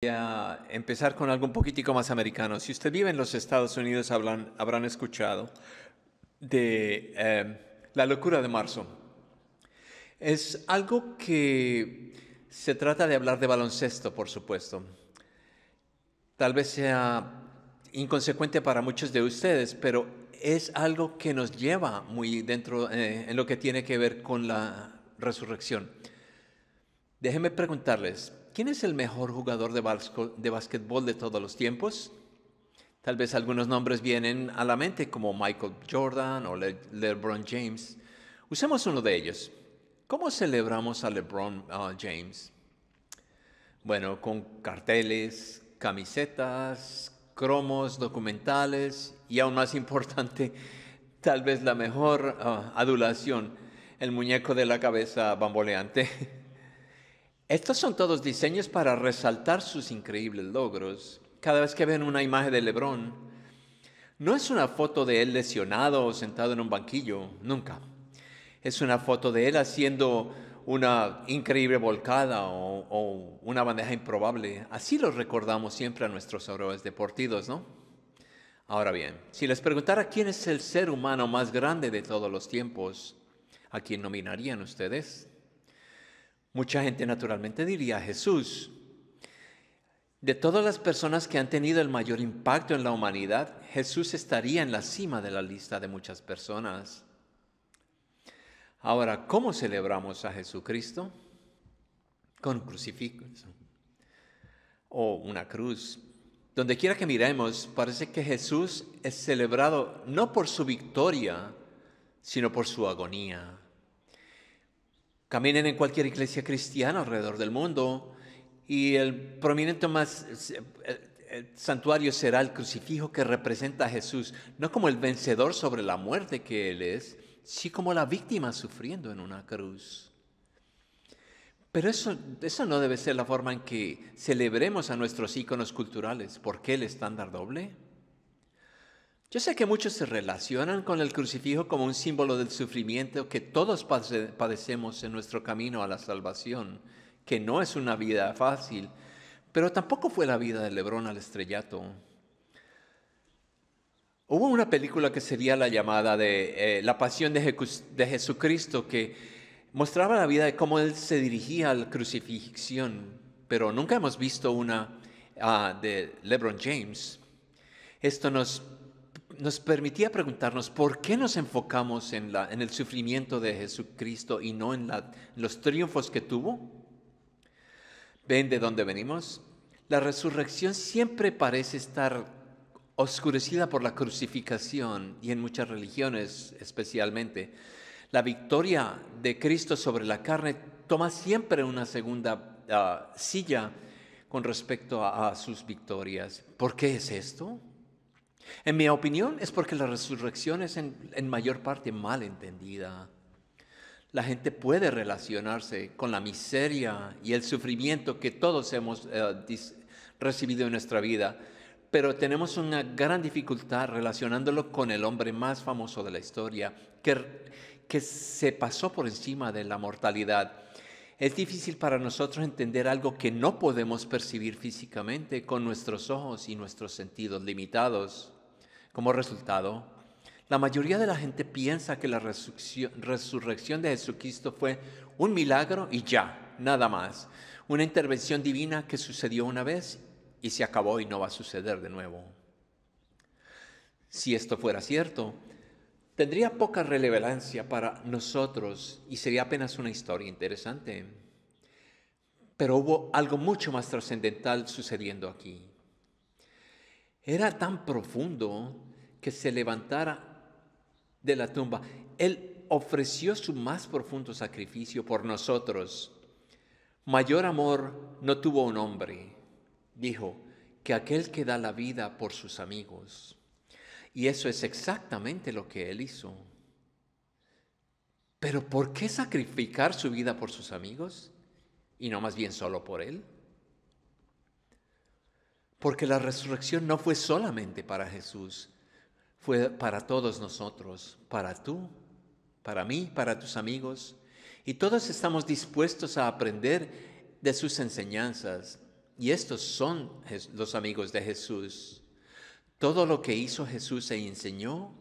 Voy a empezar con algo un poquitico más americano. Si usted vive en los Estados Unidos, habrán escuchado de em, la locura de marzo. Es algo que se trata de hablar de baloncesto, por supuesto. Tal vez sea inconsecuente para muchos de ustedes, pero es algo que nos lleva muy dentro eh, en lo que tiene que ver con la resurrección. Déjenme preguntarles, ¿Quién es el mejor jugador de, de básquetbol de todos los tiempos? Tal vez algunos nombres vienen a la mente como Michael Jordan o LeBron James. Usemos uno de ellos. ¿Cómo celebramos a LeBron ah, James? Bueno, con carteles, camisetas, cromos, documentales y aún más importante, tal vez la mejor ah, adulación, el muñeco de la cabeza bamboleante. Estos son todos diseños para resaltar sus increíbles logros. Cada vez que ven una imagen de Lebrón, no es una foto de él lesionado o sentado en un banquillo, nunca. Es una foto de él haciendo una increíble volcada o, una bandeja improbable. Así lo recordamos siempre a nuestros héroes deportivos, ¿no? Ahora bien, si les preguntara quién es el ser humano más grande de todos los tiempos, ¿a quién nominarían ustedes? Mucha gente naturalmente diría Jesús. De todas las personas que han tenido el mayor impacto en la humanidad, Jesús estaría en la cima de la lista de muchas personas. Ahora, ¿cómo celebramos a Jesucristo? Con un crucifijo o una cruz. Donde quiera que miremos, parece que Jesús es celebrado no por su victoria, sino por su agonía. Caminen en cualquier iglesia cristiana alrededor del mundo y el prominente más, eh, eh, santuario será el crucifijo que representa a Jesús, no como el vencedor sobre la muerte que Él es, sino como la víctima sufriendo en una cruz. Pero eso, eso no debe ser la forma en que celebremos a nuestros íconos culturales, porque el estándar doble yo sé que muchos se relacionan con el crucifijo como un símbolo del sufrimiento que todos padecemos en nuestro camino a la salvación, que no es una vida fácil, pero tampoco fue la vida de Lebrón al estrellato. Hubo una película que sería la llamada de eh, La Pasión de, Jesucristo, que mostraba la vida de cómo él se dirigía a la crucifixión, pero nunca hemos visto una ah, de LeBron James. Esto nos nos permitía preguntarnos por qué nos enfocamos en, el sufrimiento de Jesucristo y no en, los triunfos que tuvo. ¿Ven de dónde venimos? La resurrección siempre parece estar oscurecida por la crucificación y en muchas religiones especialmente. La victoria de Cristo sobre la carne toma siempre una segunda ah, silla con respecto a sus victorias. ¿Por qué es esto? En mi opinión es porque la resurrección es en, en mayor parte mal entendida. La gente puede relacionarse con la miseria y el sufrimiento que todos hemos eh, recibido en nuestra vida, pero tenemos una gran dificultad relacionándolo con el hombre más famoso de la historia, que, que se pasó por encima de la mortalidad. Es difícil para nosotros entender algo que no podemos percibir físicamente con nuestros ojos y nuestros sentidos limitados. Como resultado, la mayoría de la gente piensa que la resurrección, de Jesucristo fue un milagro y ya, nada más. Una intervención divina que sucedió una vez y se acabó y no va a suceder de nuevo. Si esto fuera cierto, tendría poca relevancia para nosotros y sería apenas una historia interesante. Pero hubo algo mucho más trascendental sucediendo aquí. Era tan profundo que se levantara de la tumba. Él ofreció su más profundo sacrificio por nosotros. Mayor amor no tuvo un hombre, dijo, que aquel que da la vida por sus amigos. Y eso es exactamente lo que él hizo. Pero ¿por qué sacrificar su vida por sus amigos y no más bien solo por él? Porque la resurrección no fue solamente para Jesús, fue para todos nosotros, para tú, para mí, para tus amigos. Y todos estamos dispuestos a aprender de sus enseñanzas. Y estos son los amigos de Jesús. Todo lo que hizo Jesús e enseñó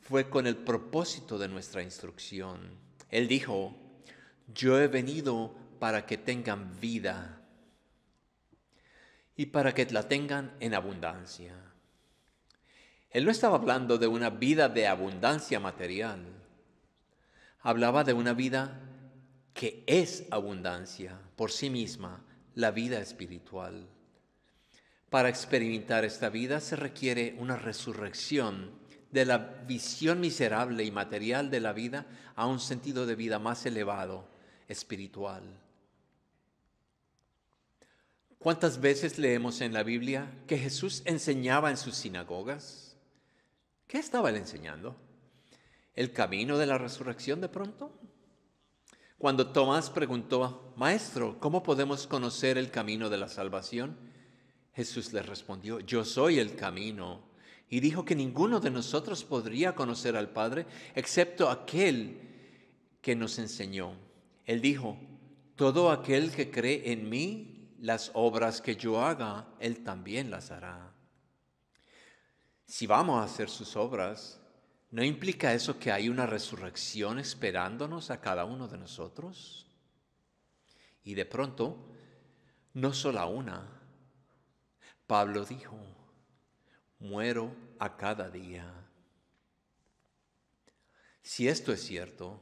fue con el propósito de nuestra instrucción. Él dijo, yo he venido para que tengan vida y para que la tengan en abundancia. Él no estaba hablando de una vida de abundancia material. Hablaba de una vida que es abundancia por sí misma, la vida espiritual. Para experimentar esta vida se requiere una resurrección de la visión miserable y material de la vida a un sentido de vida más elevado, espiritual. ¿Cuántas veces leemos en la Biblia que Jesús enseñaba en sus sinagogas? ¿Qué estaba él enseñando? ¿El camino de la resurrección de pronto? Cuando Tomás preguntó, Maestro, ¿cómo podemos conocer el camino de la salvación? Jesús le respondió, Yo soy el camino. Y dijo que ninguno de nosotros podría conocer al Padre excepto aquel que nos enseñó. Él dijo, Todo aquel que cree en mí, las obras que yo haga, él también las hará si vamos a hacer sus obras, ¿no implica eso que hay una resurrección esperándonos a cada uno de nosotros? Y de pronto, no solo una. Pablo dijo, muero a cada día. Si esto es cierto,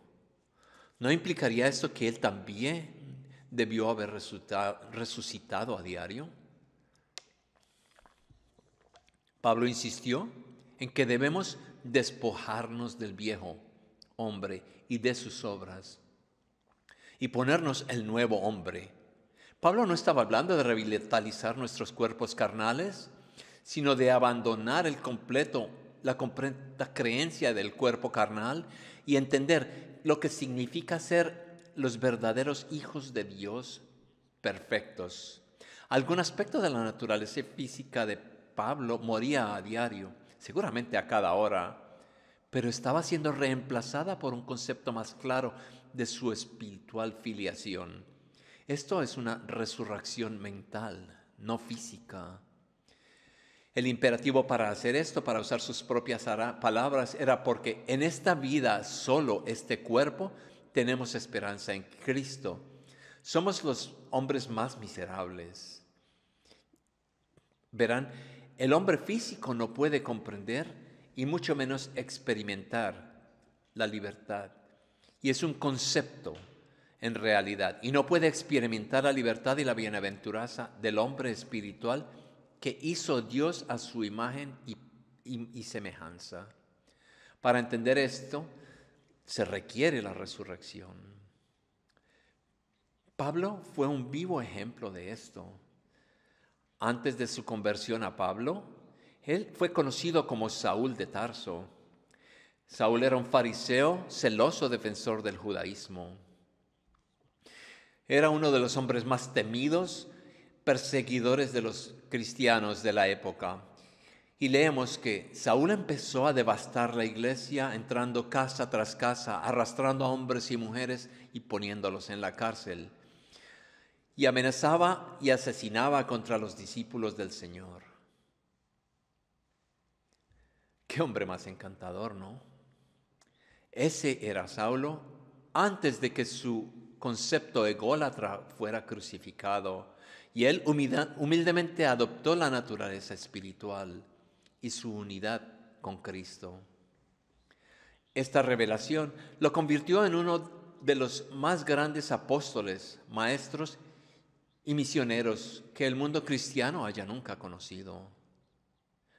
¿no implicaría esto que él también debió haber resucitado a diario? Pablo insistió en que debemos despojarnos del viejo hombre y de sus obras y ponernos el nuevo hombre. Pablo no estaba hablando de revitalizar nuestros cuerpos carnales, sino de abandonar el completo, la completa creencia del cuerpo carnal y entender lo que significa ser los verdaderos hijos de Dios perfectos. Algún aspecto de la naturaleza física de Pablo moría a diario, seguramente a cada hora, pero estaba siendo reemplazada por un concepto más claro de su espiritual filiación. Esto es una resurrección mental, no física. El imperativo para hacer esto, para usar sus propias palabras, era porque en esta vida solo este cuerpo tenemos esperanza en Cristo. Somos los hombres más miserables. Verán, el hombre físico no puede comprender y mucho menos experimentar la libertad. Y es un concepto en realidad. Y no puede experimentar la libertad y la bienaventuranza del hombre espiritual que hizo Dios a su imagen y, y semejanza. Para entender esto, se requiere la resurrección. Pablo fue un vivo ejemplo de esto. Antes de su conversión a Pablo, él fue conocido como Saúl de Tarso. Saúl era un fariseo celoso defensor del judaísmo. Era uno de los hombres más temidos, perseguidores de los cristianos de la época. Y leemos que Saúl empezó a devastar la iglesia, entrando casa tras casa, arrastrando a hombres y mujeres y poniéndolos en la cárcel y amenazaba y asesinaba contra los discípulos del Señor. Qué hombre más encantador, ¿no? Ese era Saulo antes de que su concepto ególatra fuera crucificado y él humildemente adoptó la naturaleza espiritual y su unidad con Cristo. Esta revelación lo convirtió en uno de los más grandes apóstoles, maestros y misioneros que el mundo cristiano haya nunca conocido.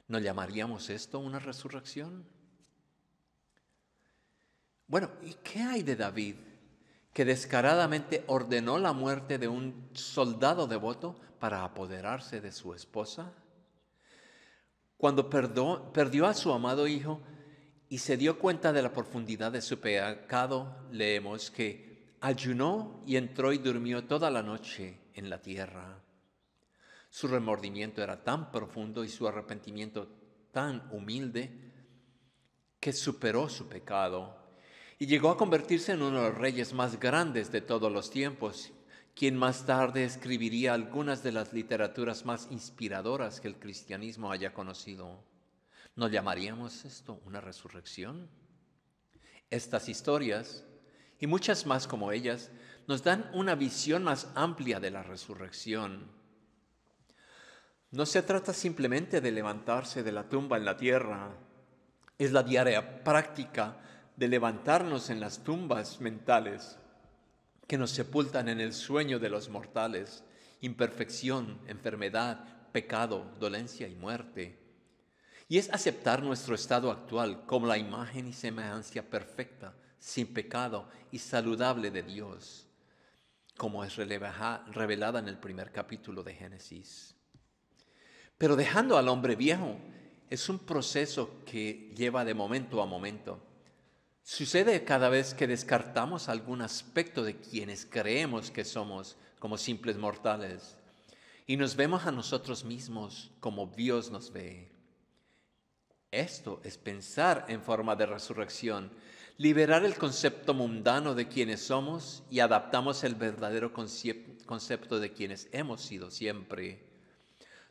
¿No llamaríamos esto una resurrección? Bueno, ¿y qué hay de David que descaradamente ordenó la muerte de un soldado devoto para apoderarse de su esposa? Cuando perdió a su amado hijo y se dio cuenta de la profundidad de su pecado, leemos que ayunó y entró y durmió toda la noche en la tierra. Su remordimiento era tan profundo y su arrepentimiento tan humilde que superó su pecado y llegó a convertirse en uno de los reyes más grandes de todos los tiempos, quien más tarde escribiría algunas de las literaturas más inspiradoras que el cristianismo haya conocido. ¿No llamaríamos esto una resurrección? Estas historias y muchas más como ellas nos dan una visión más amplia de la resurrección. No se trata simplemente de levantarse de la tumba en la tierra, es la diaria práctica de levantarnos en las tumbas mentales que nos sepultan en el sueño de los mortales, imperfección, enfermedad, pecado, dolencia y muerte. Y es aceptar nuestro estado actual como la imagen y semejanza perfecta, sin pecado y saludable de Dios como es revelada en el primer capítulo de Génesis. Pero dejando al hombre viejo es un proceso que lleva de momento a momento. Sucede cada vez que descartamos algún aspecto de quienes creemos que somos como simples mortales y nos vemos a nosotros mismos como Dios nos ve. Esto es pensar en forma de resurrección, Liberar el concepto mundano de quienes somos y adaptamos el verdadero concepto de quienes hemos sido siempre.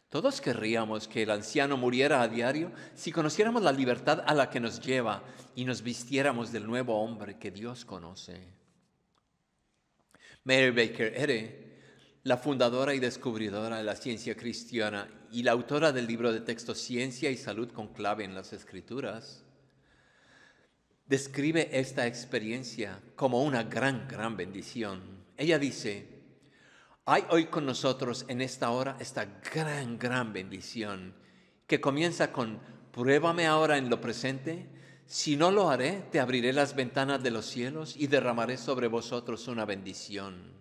Todos querríamos que el anciano muriera a diario si conociéramos la libertad a la que nos lleva y nos vistiéramos del nuevo hombre que Dios conoce. Mary Baker Eddy, la fundadora y descubridora de la ciencia cristiana y la autora del libro de texto Ciencia y Salud con clave en las Escrituras, describe esta experiencia como una gran, gran bendición. Ella dice, hay hoy con nosotros en esta hora esta gran, gran bendición que comienza con, pruébame ahora en lo presente, si no lo haré, te abriré las ventanas de los cielos y derramaré sobre vosotros una bendición.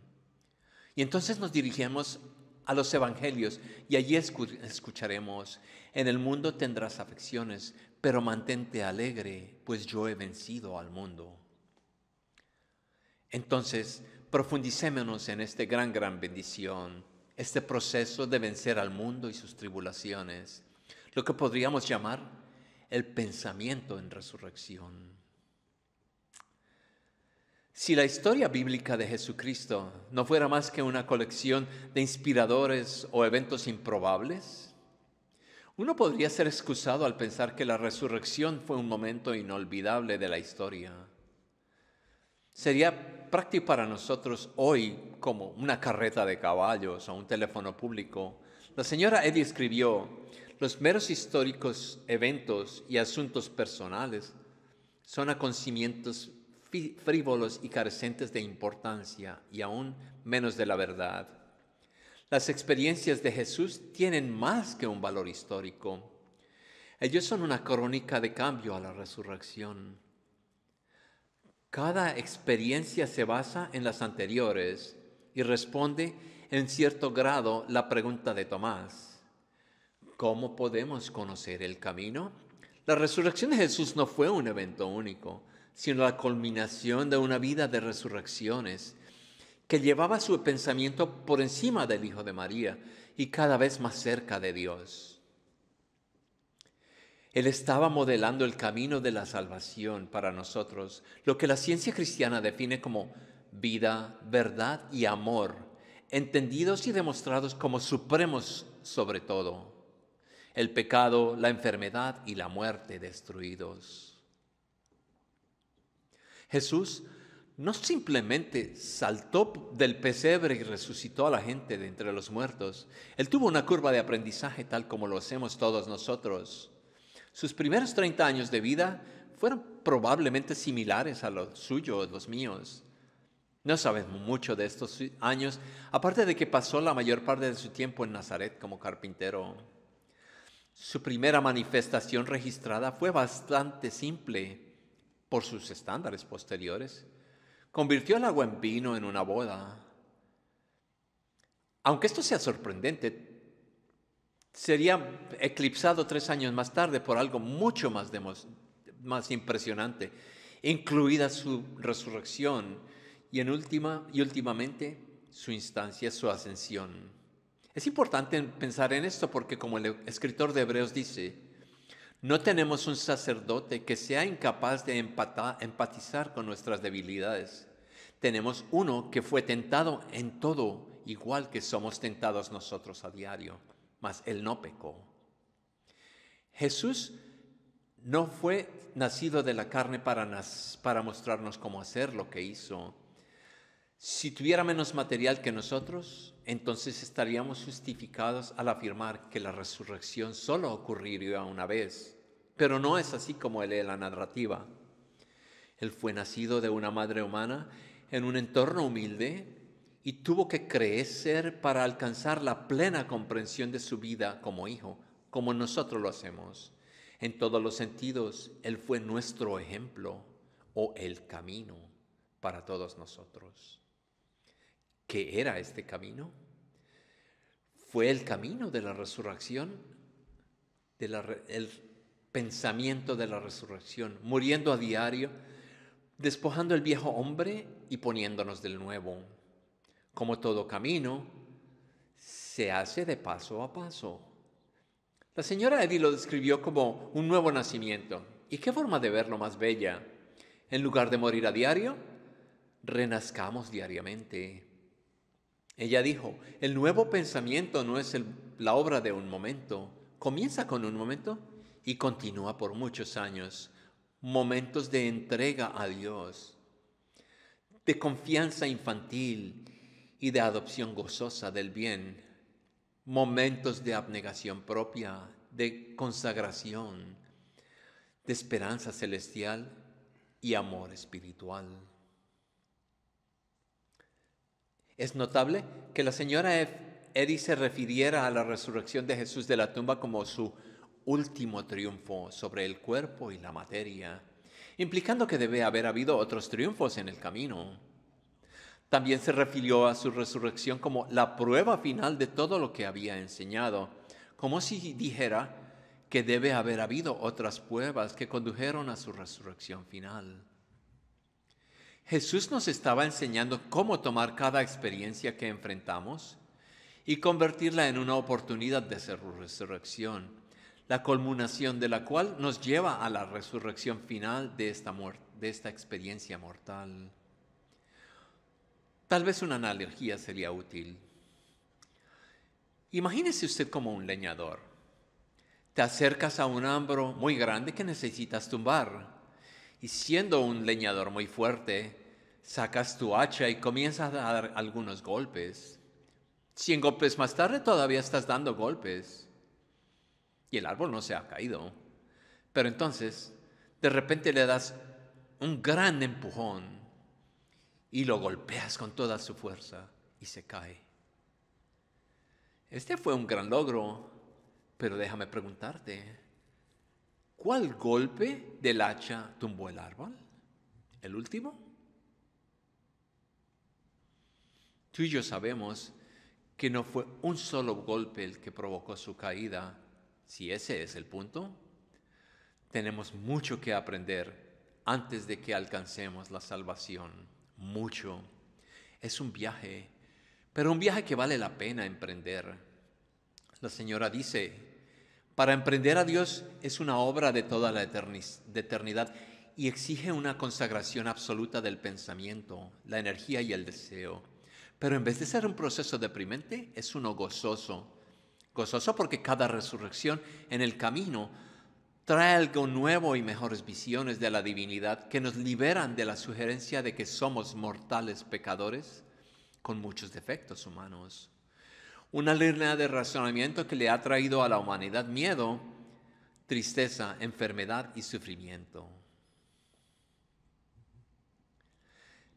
Y entonces nos dirigimos a los evangelios y allí escucharemos, en el mundo tendrás afecciones pero mantente alegre, pues yo he vencido al mundo. Entonces, profundicémonos en esta gran, gran bendición, este proceso de vencer al mundo y sus tribulaciones, lo que podríamos llamar el pensamiento en resurrección. Si la historia bíblica de Jesucristo no fuera más que una colección de inspiradores o eventos improbables, uno podría ser excusado al pensar que la resurrección fue un momento inolvidable de la historia. Sería práctico para nosotros hoy como una carreta de caballos o un teléfono público. La señora Eddy escribió, los meros históricos eventos y asuntos personales son acontecimientos frívolos y carecentes de importancia y aún menos de la verdad. Las experiencias de Jesús tienen más que un valor histórico. Ellos son una crónica de cambio a la resurrección. Cada experiencia se basa en las anteriores y responde en cierto grado la pregunta de Tomás. ¿Cómo podemos conocer el camino? La resurrección de Jesús no fue un evento único, sino la culminación de una vida de resurrecciones que llevaba su pensamiento por encima del Hijo de María y cada vez más cerca de Dios. Él estaba modelando el camino de la salvación para nosotros, lo que la ciencia cristiana define como vida, verdad y amor, entendidos y demostrados como supremos sobre todo. El pecado, la enfermedad y la muerte destruidos. Jesús no simplemente saltó del pesebre y resucitó a la gente de entre los muertos, él tuvo una curva de aprendizaje tal como lo hacemos todos nosotros. Sus primeros 30 años de vida fueron probablemente similares a los suyos los míos. No sabemos mucho de estos años, aparte de que pasó la mayor parte de su tiempo en Nazaret como carpintero. Su primera manifestación registrada fue bastante simple por sus estándares posteriores Convirtió el agua en vino en una boda. Aunque esto sea sorprendente, sería eclipsado tres años más tarde por algo mucho más, más impresionante, incluida su resurrección y, en última, y últimamente su instancia, su ascensión. Es importante pensar en esto porque como el escritor de Hebreos dice, no tenemos un sacerdote que sea incapaz de empatizar con nuestras debilidades. Tenemos uno que fue tentado en todo, igual que somos tentados nosotros a diario, mas él no pecó. Jesús no fue nacido de la carne para mostrarnos cómo hacer lo que hizo. Si tuviera menos material que nosotros, entonces estaríamos justificados al afirmar que la resurrección solo ocurriría una vez, pero no es así como él lee la narrativa. Él fue nacido de una madre humana en un entorno humilde y tuvo que crecer para alcanzar la plena comprensión de su vida como hijo, como nosotros lo hacemos. En todos los sentidos, Él fue nuestro ejemplo o el camino para todos nosotros. ¿Qué era este camino? ¿Fue el camino de la resurrección? el pensamiento de la resurrección, muriendo a diario, despojando el viejo hombre y poniéndonos del nuevo. Como todo camino, se hace de paso a paso. La señora Eddy lo describió como un nuevo nacimiento. ¿Y qué forma de verlo más bella? En lugar de morir a diario, renazcamos diariamente. Ella dijo, el nuevo pensamiento no es la obra de un momento, comienza con un momento y continúa por muchos años, momentos de entrega a Dios, de confianza infantil y de adopción gozosa del bien, momentos de abnegación propia, de consagración, de esperanza celestial y amor espiritual. Es notable que la señora F. Eddy se refiriera a la resurrección de Jesús de la tumba como su último triunfo sobre el cuerpo y la materia, implicando que debe haber habido otros triunfos en el camino. También se refirió a su resurrección como la prueba final de todo lo que había enseñado, como si dijera que debe haber habido otras pruebas que condujeron a su resurrección final. Jesús nos estaba enseñando cómo tomar cada experiencia que enfrentamos y convertirla en una oportunidad de resurrección, la culminación de la cual nos lleva a la resurrección final de esta, de esta experiencia mortal. Tal vez una analogía sería útil. Imagínese usted como un leñador. Te acercas a un ambro muy grande que necesitas tumbar y siendo un leñador muy fuerte, sacas tu hacha y comienzas a dar algunos golpes. Cien golpes más tarde todavía estás dando golpes. Y el árbol no se ha caído. Pero entonces, de repente le das un gran empujón y lo golpeas con toda su fuerza y se cae. Este fue un gran logro, pero déjame preguntarte, ¿Cuál golpe del hacha tumbó el árbol? ¿El último? Tú y yo sabemos que no fue un solo golpe el que provocó su caída, si ese es el punto. Tenemos mucho que aprender antes de que alcancemos la salvación, mucho. Es un viaje, pero un viaje que vale la pena emprender. La señora dice para emprender a Dios es una obra de toda la eternidad y exige una consagración absoluta del pensamiento, la energía y el deseo. Pero en vez de ser un proceso deprimente, es uno gozoso. Gozoso porque cada resurrección en el camino trae algo nuevo y mejores visiones de la divinidad que nos liberan de la sugerencia de que somos mortales pecadores con muchos defectos humanos. Una línea de razonamiento que le ha traído a la humanidad miedo, tristeza, enfermedad y sufrimiento.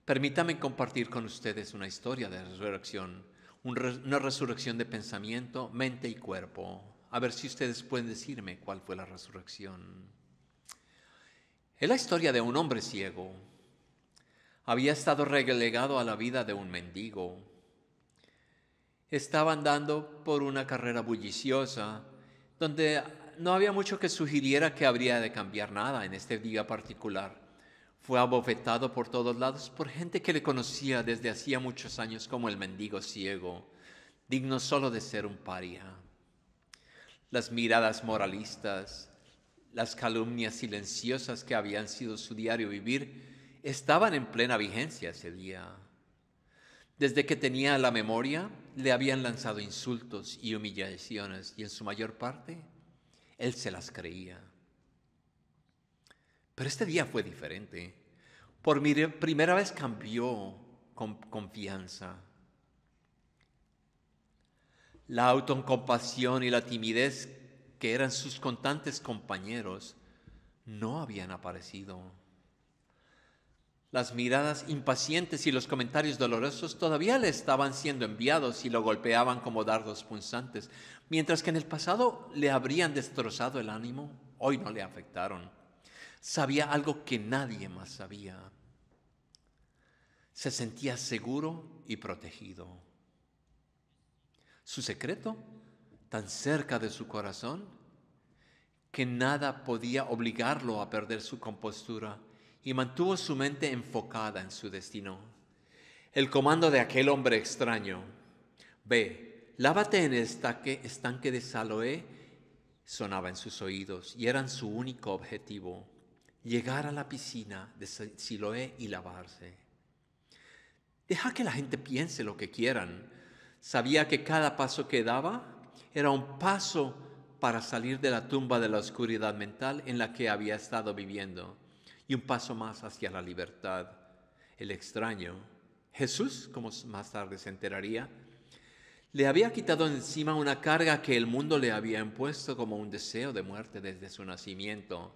Permítame compartir con ustedes una historia de resurrección, una resurrección de pensamiento, mente y cuerpo. A ver si ustedes pueden decirme cuál fue la resurrección. Es la historia de un hombre ciego. Había estado relegado a la vida de un mendigo estaba andando por una carrera bulliciosa, donde no había mucho que sugiriera que habría de cambiar nada en este día particular. Fue abofetado por todos lados por gente que le conocía desde hacía muchos años como el mendigo ciego, digno solo de ser un paria. Las miradas moralistas, las calumnias silenciosas que habían sido su diario vivir, estaban en plena vigencia ese día. Desde que tenía la memoria, le habían lanzado insultos y humillaciones y en su mayor parte él se las creía. Pero este día fue diferente. Por primera vez cambió con confianza. La autocompasión y la timidez que eran sus constantes compañeros no habían aparecido. Las miradas impacientes y los comentarios dolorosos todavía le estaban siendo enviados y lo golpeaban como dardos punzantes, mientras que en el pasado le habrían destrozado el ánimo, hoy no le afectaron. Sabía algo que nadie más sabía. Se sentía seguro y protegido. Su secreto, tan cerca de su corazón, que nada podía obligarlo a perder su compostura y mantuvo su mente enfocada en su destino. El comando de aquel hombre extraño, ve, lávate en el estanque, estanque de Saloé, sonaba en sus oídos y era su único objetivo, llegar a la piscina de Siloé y lavarse. Deja que la gente piense lo que quieran. Sabía que cada paso que daba era un paso para salir de la tumba de la oscuridad mental en la que había estado viviendo y un paso más hacia la libertad. El extraño, Jesús, como más tarde se enteraría, le había quitado encima una carga que el mundo le había impuesto como un deseo de muerte desde su nacimiento.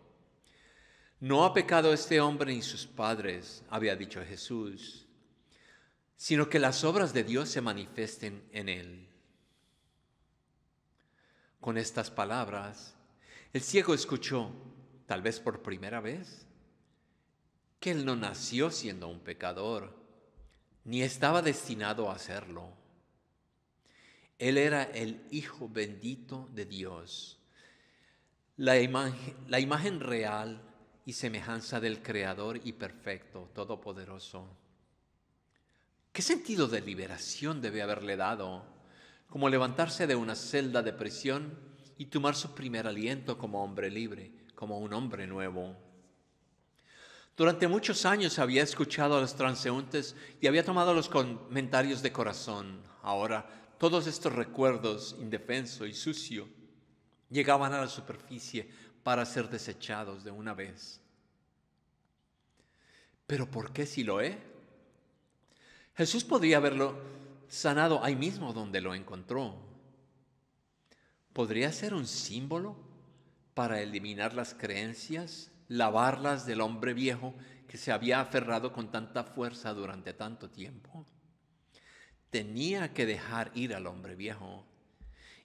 No ha pecado este hombre ni sus padres, había dicho Jesús, sino que las obras de Dios se manifiesten en él. Con estas palabras, el ciego escuchó, tal vez por primera vez, él no nació siendo un pecador, ni estaba destinado a serlo. Él era el Hijo bendito de Dios, la imagen, la imagen real y semejanza del Creador y perfecto, todopoderoso. ¿Qué sentido de liberación debe haberle dado? Como levantarse de una celda de prisión y tomar su primer aliento como hombre libre, como un hombre nuevo. Durante muchos años había escuchado a los transeúntes y había tomado los comentarios de corazón. Ahora, todos estos recuerdos, indefenso y sucio, llegaban a la superficie para ser desechados de una vez. ¿Pero por qué si lo he? Jesús podría haberlo sanado ahí mismo donde lo encontró. ¿Podría ser un símbolo para eliminar las creencias lavarlas del hombre viejo que se había aferrado con tanta fuerza durante tanto tiempo. Tenía que dejar ir al hombre viejo.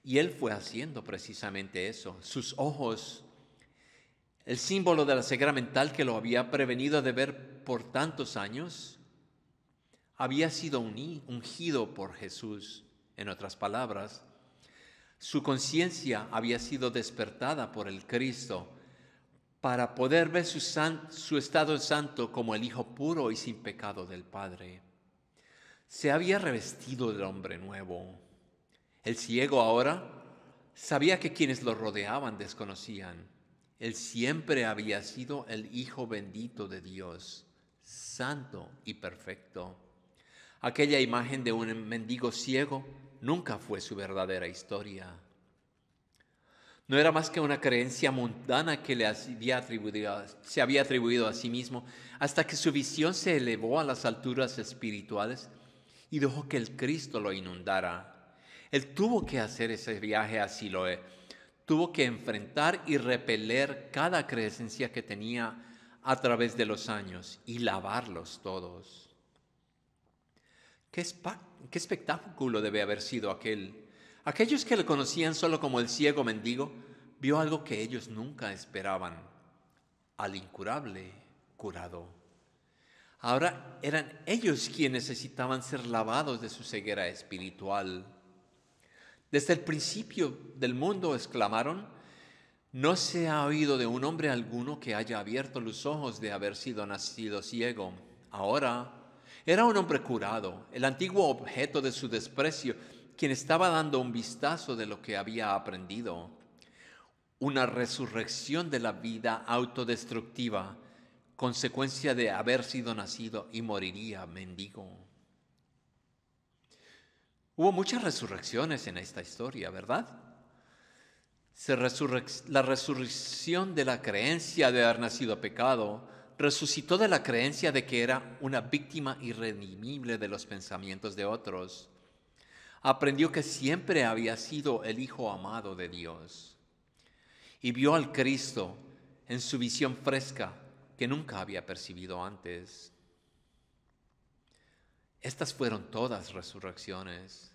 Y él fue haciendo precisamente eso. Sus ojos, el símbolo de la ceguera mental que lo había prevenido de ver por tantos años, había sido ungido por Jesús. En otras palabras, su conciencia había sido despertada por el Cristo para poder ver su, estado santo como el Hijo puro y sin pecado del Padre. Se había revestido de hombre nuevo. El ciego ahora sabía que quienes lo rodeaban desconocían. Él siempre había sido el Hijo bendito de Dios, santo y perfecto. Aquella imagen de un mendigo ciego nunca fue su verdadera historia no era más que una creencia mundana que se había atribuido a sí mismo, hasta que su visión se elevó a las alturas espirituales y dejó que el Cristo lo inundara. Él tuvo que hacer ese viaje a Siloé, tuvo que enfrentar y repeler cada creencia que tenía a través de los años y lavarlos todos. ¿Qué, qué espectáculo debe haber sido aquel? Aquellos que le conocían solo como el ciego mendigo, vio algo que ellos nunca esperaban, al incurable curado. Ahora eran ellos quienes necesitaban ser lavados de su ceguera espiritual. Desde el principio del mundo exclamaron, no se ha oído de un hombre alguno que haya abierto los ojos de haber sido nacido ciego. Ahora era un hombre curado, el antiguo objeto de su desprecio, quien estaba dando un vistazo de lo que había aprendido. Una resurrección de la vida autodestructiva, consecuencia de haber sido nacido y moriría mendigo. Hubo muchas resurrecciones en esta historia, ¿verdad? la resurrección de la creencia de haber nacido pecado resucitó de la creencia de que era una víctima irredimible de los pensamientos de otros aprendió que siempre había sido el Hijo amado de Dios y vio al Cristo en su visión fresca que nunca había percibido antes. Estas fueron todas resurrecciones,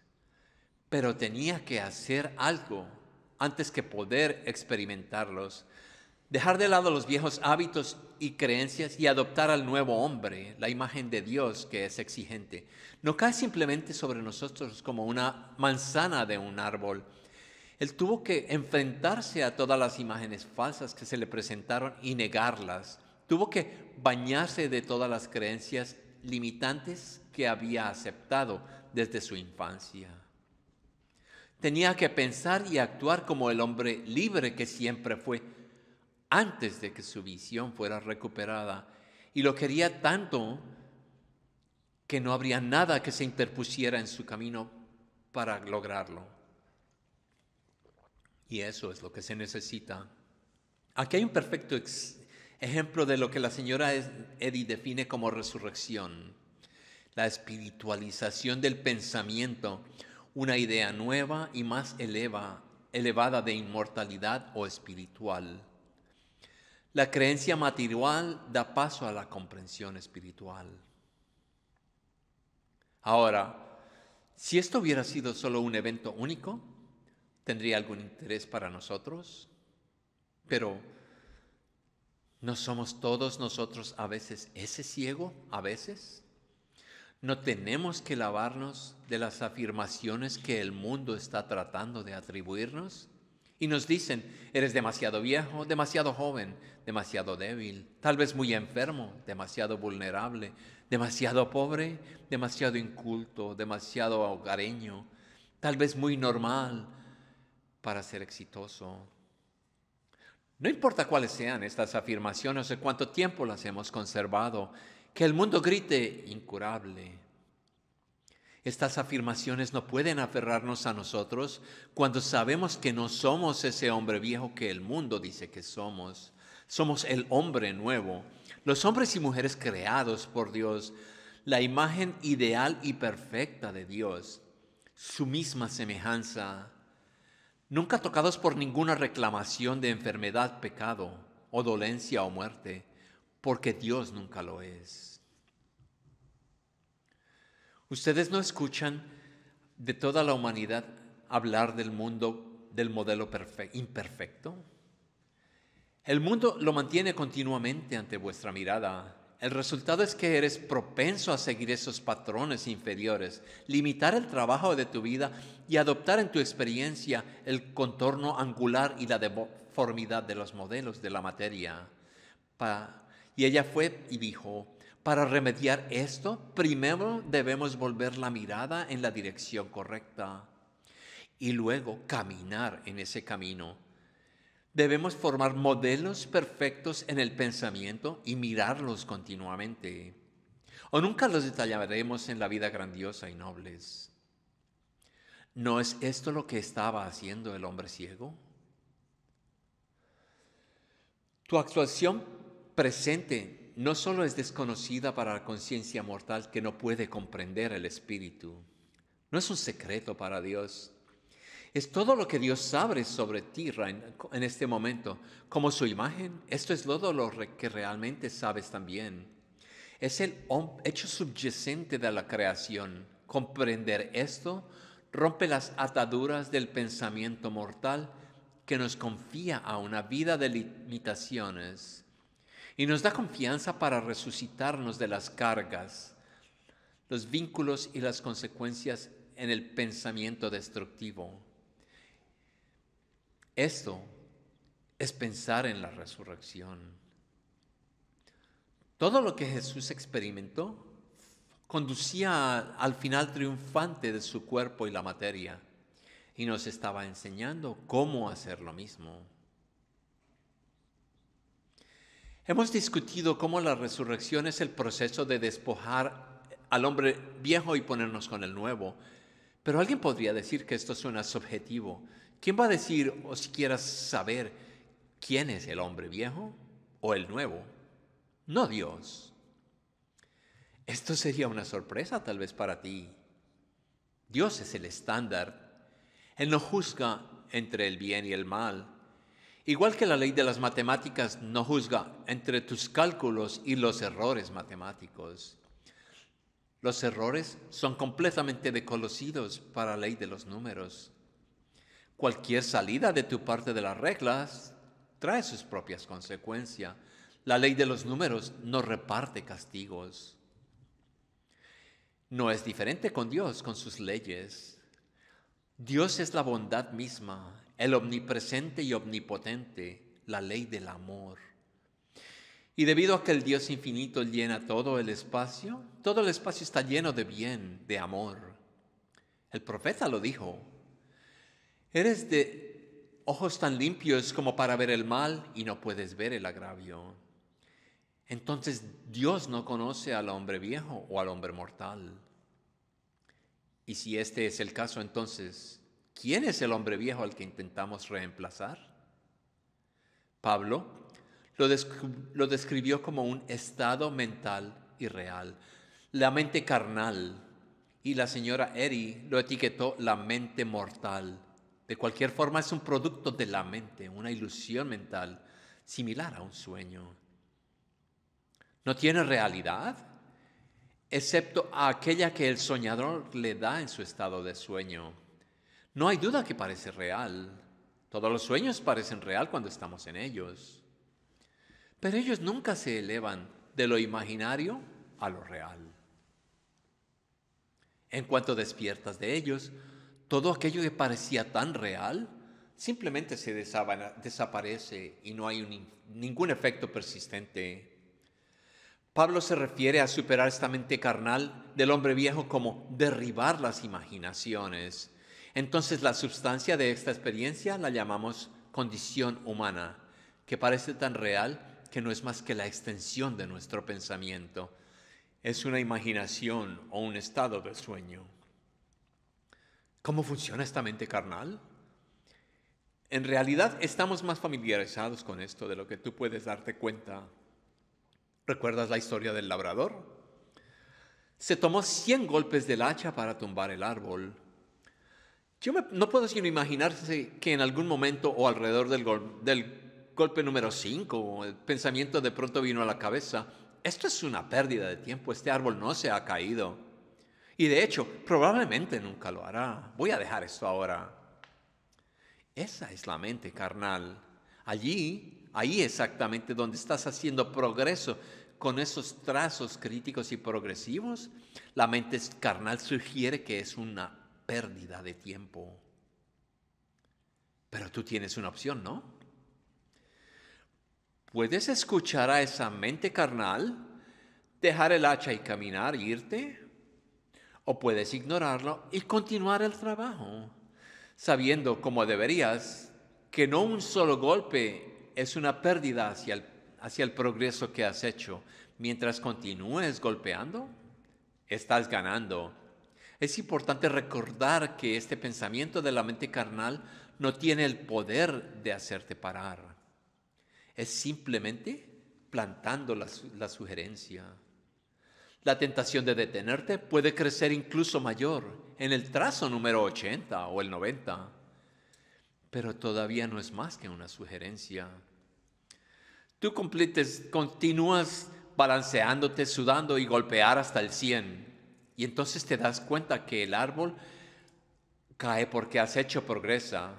pero tenía que hacer algo antes que poder experimentarlos, Dejar de lado los viejos hábitos y creencias y adoptar al nuevo hombre, la imagen de Dios que es exigente, no cae simplemente sobre nosotros como una manzana de un árbol. Él tuvo que enfrentarse a todas las imágenes falsas que se le presentaron y negarlas. Tuvo que bañarse de todas las creencias limitantes que había aceptado desde su infancia. Tenía que pensar y actuar como el hombre libre que siempre fue antes de que su visión fuera recuperada y lo quería tanto que no habría nada que se interpusiera en su camino para lograrlo. Y eso es lo que se necesita. Aquí hay un perfecto ejemplo de lo que la señora Eddy define como resurrección, la espiritualización del pensamiento, una idea nueva y más eleva, elevada de inmortalidad o espiritual. La creencia material da paso a la comprensión espiritual. Ahora, si esto hubiera sido solo un evento único, ¿tendría algún interés para nosotros? Pero, ¿no somos todos nosotros a veces ese ciego? ¿A veces? ¿No tenemos que lavarnos de las afirmaciones que el mundo está tratando de atribuirnos? Y nos dicen, eres demasiado viejo, demasiado joven, demasiado débil, tal vez muy enfermo, demasiado vulnerable, demasiado pobre, demasiado inculto, demasiado hogareño, tal vez muy normal para ser exitoso. No importa cuáles sean estas afirmaciones o cuánto tiempo las hemos conservado, que el mundo grite incurable, estas afirmaciones no pueden aferrarnos a nosotros cuando sabemos que no somos ese hombre viejo que el mundo dice que somos. Somos el hombre nuevo, los hombres y mujeres creados por Dios, la imagen ideal y perfecta de Dios, su misma semejanza, nunca tocados por ninguna reclamación de enfermedad, pecado o dolencia o muerte, porque Dios nunca lo es. Ustedes no escuchan de toda la humanidad hablar del mundo, del modelo imperfecto. El mundo lo mantiene continuamente ante vuestra mirada. El resultado es que eres propenso a seguir esos patrones inferiores, limitar el trabajo de tu vida y adoptar en tu experiencia el contorno angular y la deformidad de los modelos de la materia. y ella fue y dijo, para remediar esto, primero debemos volver la mirada en la dirección correcta y luego caminar en ese camino. Debemos formar modelos perfectos en el pensamiento y mirarlos continuamente. O nunca los detallaremos en la vida grandiosa y nobles. ¿No es esto lo que estaba haciendo el hombre ciego? Tu actuación presente no solo es desconocida para la conciencia mortal que no puede comprender el espíritu, no es un secreto para Dios. Es todo lo que Dios sabe sobre ti en este momento, como su imagen. Esto es todo lo que realmente sabes también. Es el hecho subyacente de la creación. Comprender esto rompe las ataduras del pensamiento mortal que nos confía a una vida de limitaciones y nos da confianza para resucitarnos de las cargas, los vínculos y las consecuencias en el pensamiento destructivo. Esto es pensar en la resurrección. Todo lo que Jesús experimentó conducía al final triunfante de su cuerpo y la materia y nos estaba enseñando cómo hacer lo mismo. Hemos discutido cómo la resurrección es el proceso de despojar al hombre viejo y ponernos con el nuevo, pero alguien podría decir que esto suena subjetivo. ¿Quién va a decir o siquiera saber quién es el hombre viejo o el nuevo? No Dios. Esto sería una sorpresa tal vez para ti. Dios es el estándar. Él no juzga entre el bien y el mal. Igual que la ley de las matemáticas no juzga entre tus cálculos y los errores matemáticos. Los errores son completamente desconocidos para la ley de los números. Cualquier salida de tu parte de las reglas trae sus propias consecuencias. La ley de los números no reparte castigos. No es diferente con Dios, con sus leyes. Dios es la bondad misma el omnipresente y omnipotente, la ley del amor. Y debido a que el Dios infinito llena todo el espacio, todo el espacio está lleno de bien, de amor. El profeta lo dijo. Eres de ojos tan limpios como para ver el mal y no puedes ver el agravio. Entonces Dios no conoce al hombre viejo o al hombre mortal. Y si este es el caso, entonces ¿Quién es el hombre viejo al que intentamos reemplazar? Pablo lo, describió como un estado mental irreal, la mente carnal, y la señora Eri lo etiquetó la mente mortal. De cualquier forma es un producto de la mente, una ilusión mental, similar a un sueño. No tiene realidad, excepto a aquella que el soñador le da en su estado de sueño. No hay duda que parece real. Todos los sueños parecen real cuando estamos en ellos. Pero ellos nunca se elevan de lo imaginario a lo real. En cuanto despiertas de ellos, todo aquello que parecía tan real simplemente se desaparece y no hay ningún efecto persistente. Pablo se refiere a superar esta mente carnal del hombre viejo como derribar las imaginaciones entonces la sustancia de esta experiencia la llamamos condición humana, que parece tan real que no es más que la extensión de nuestro pensamiento. Es una imaginación o un estado de sueño. ¿Cómo funciona esta mente carnal? En realidad estamos más familiarizados con esto de lo que tú puedes darte cuenta. ¿Recuerdas la historia del labrador? Se tomó 100 golpes del hacha para tumbar el árbol yo no puedo sino imaginarse que en algún momento o alrededor del, del golpe número 5, el pensamiento de pronto vino a la cabeza, esto es una pérdida de tiempo, este árbol no se ha caído. Y de hecho, probablemente nunca lo hará. Voy a dejar esto ahora. Esa es la mente carnal. Allí, ahí exactamente donde estás haciendo progreso con esos trazos críticos y progresivos, la mente carnal sugiere que es una pérdida de tiempo. Pero tú tienes una opción, ¿no? Puedes escuchar a esa mente carnal, dejar el hacha y caminar, irte, o puedes ignorarlo y continuar el trabajo, sabiendo como deberías que no un solo golpe es una pérdida hacia hacia el progreso que has hecho. Mientras continúes golpeando, estás ganando es importante recordar que este pensamiento de la mente carnal no tiene el poder de hacerte parar. Es simplemente plantando la, sugerencia. La tentación de detenerte puede crecer incluso mayor en el trazo número 80 o el 90, pero todavía no es más que una sugerencia. Tú completes, continúas balanceándote, sudando y golpear hasta el 100 y entonces te das cuenta que el árbol cae porque has hecho progresa.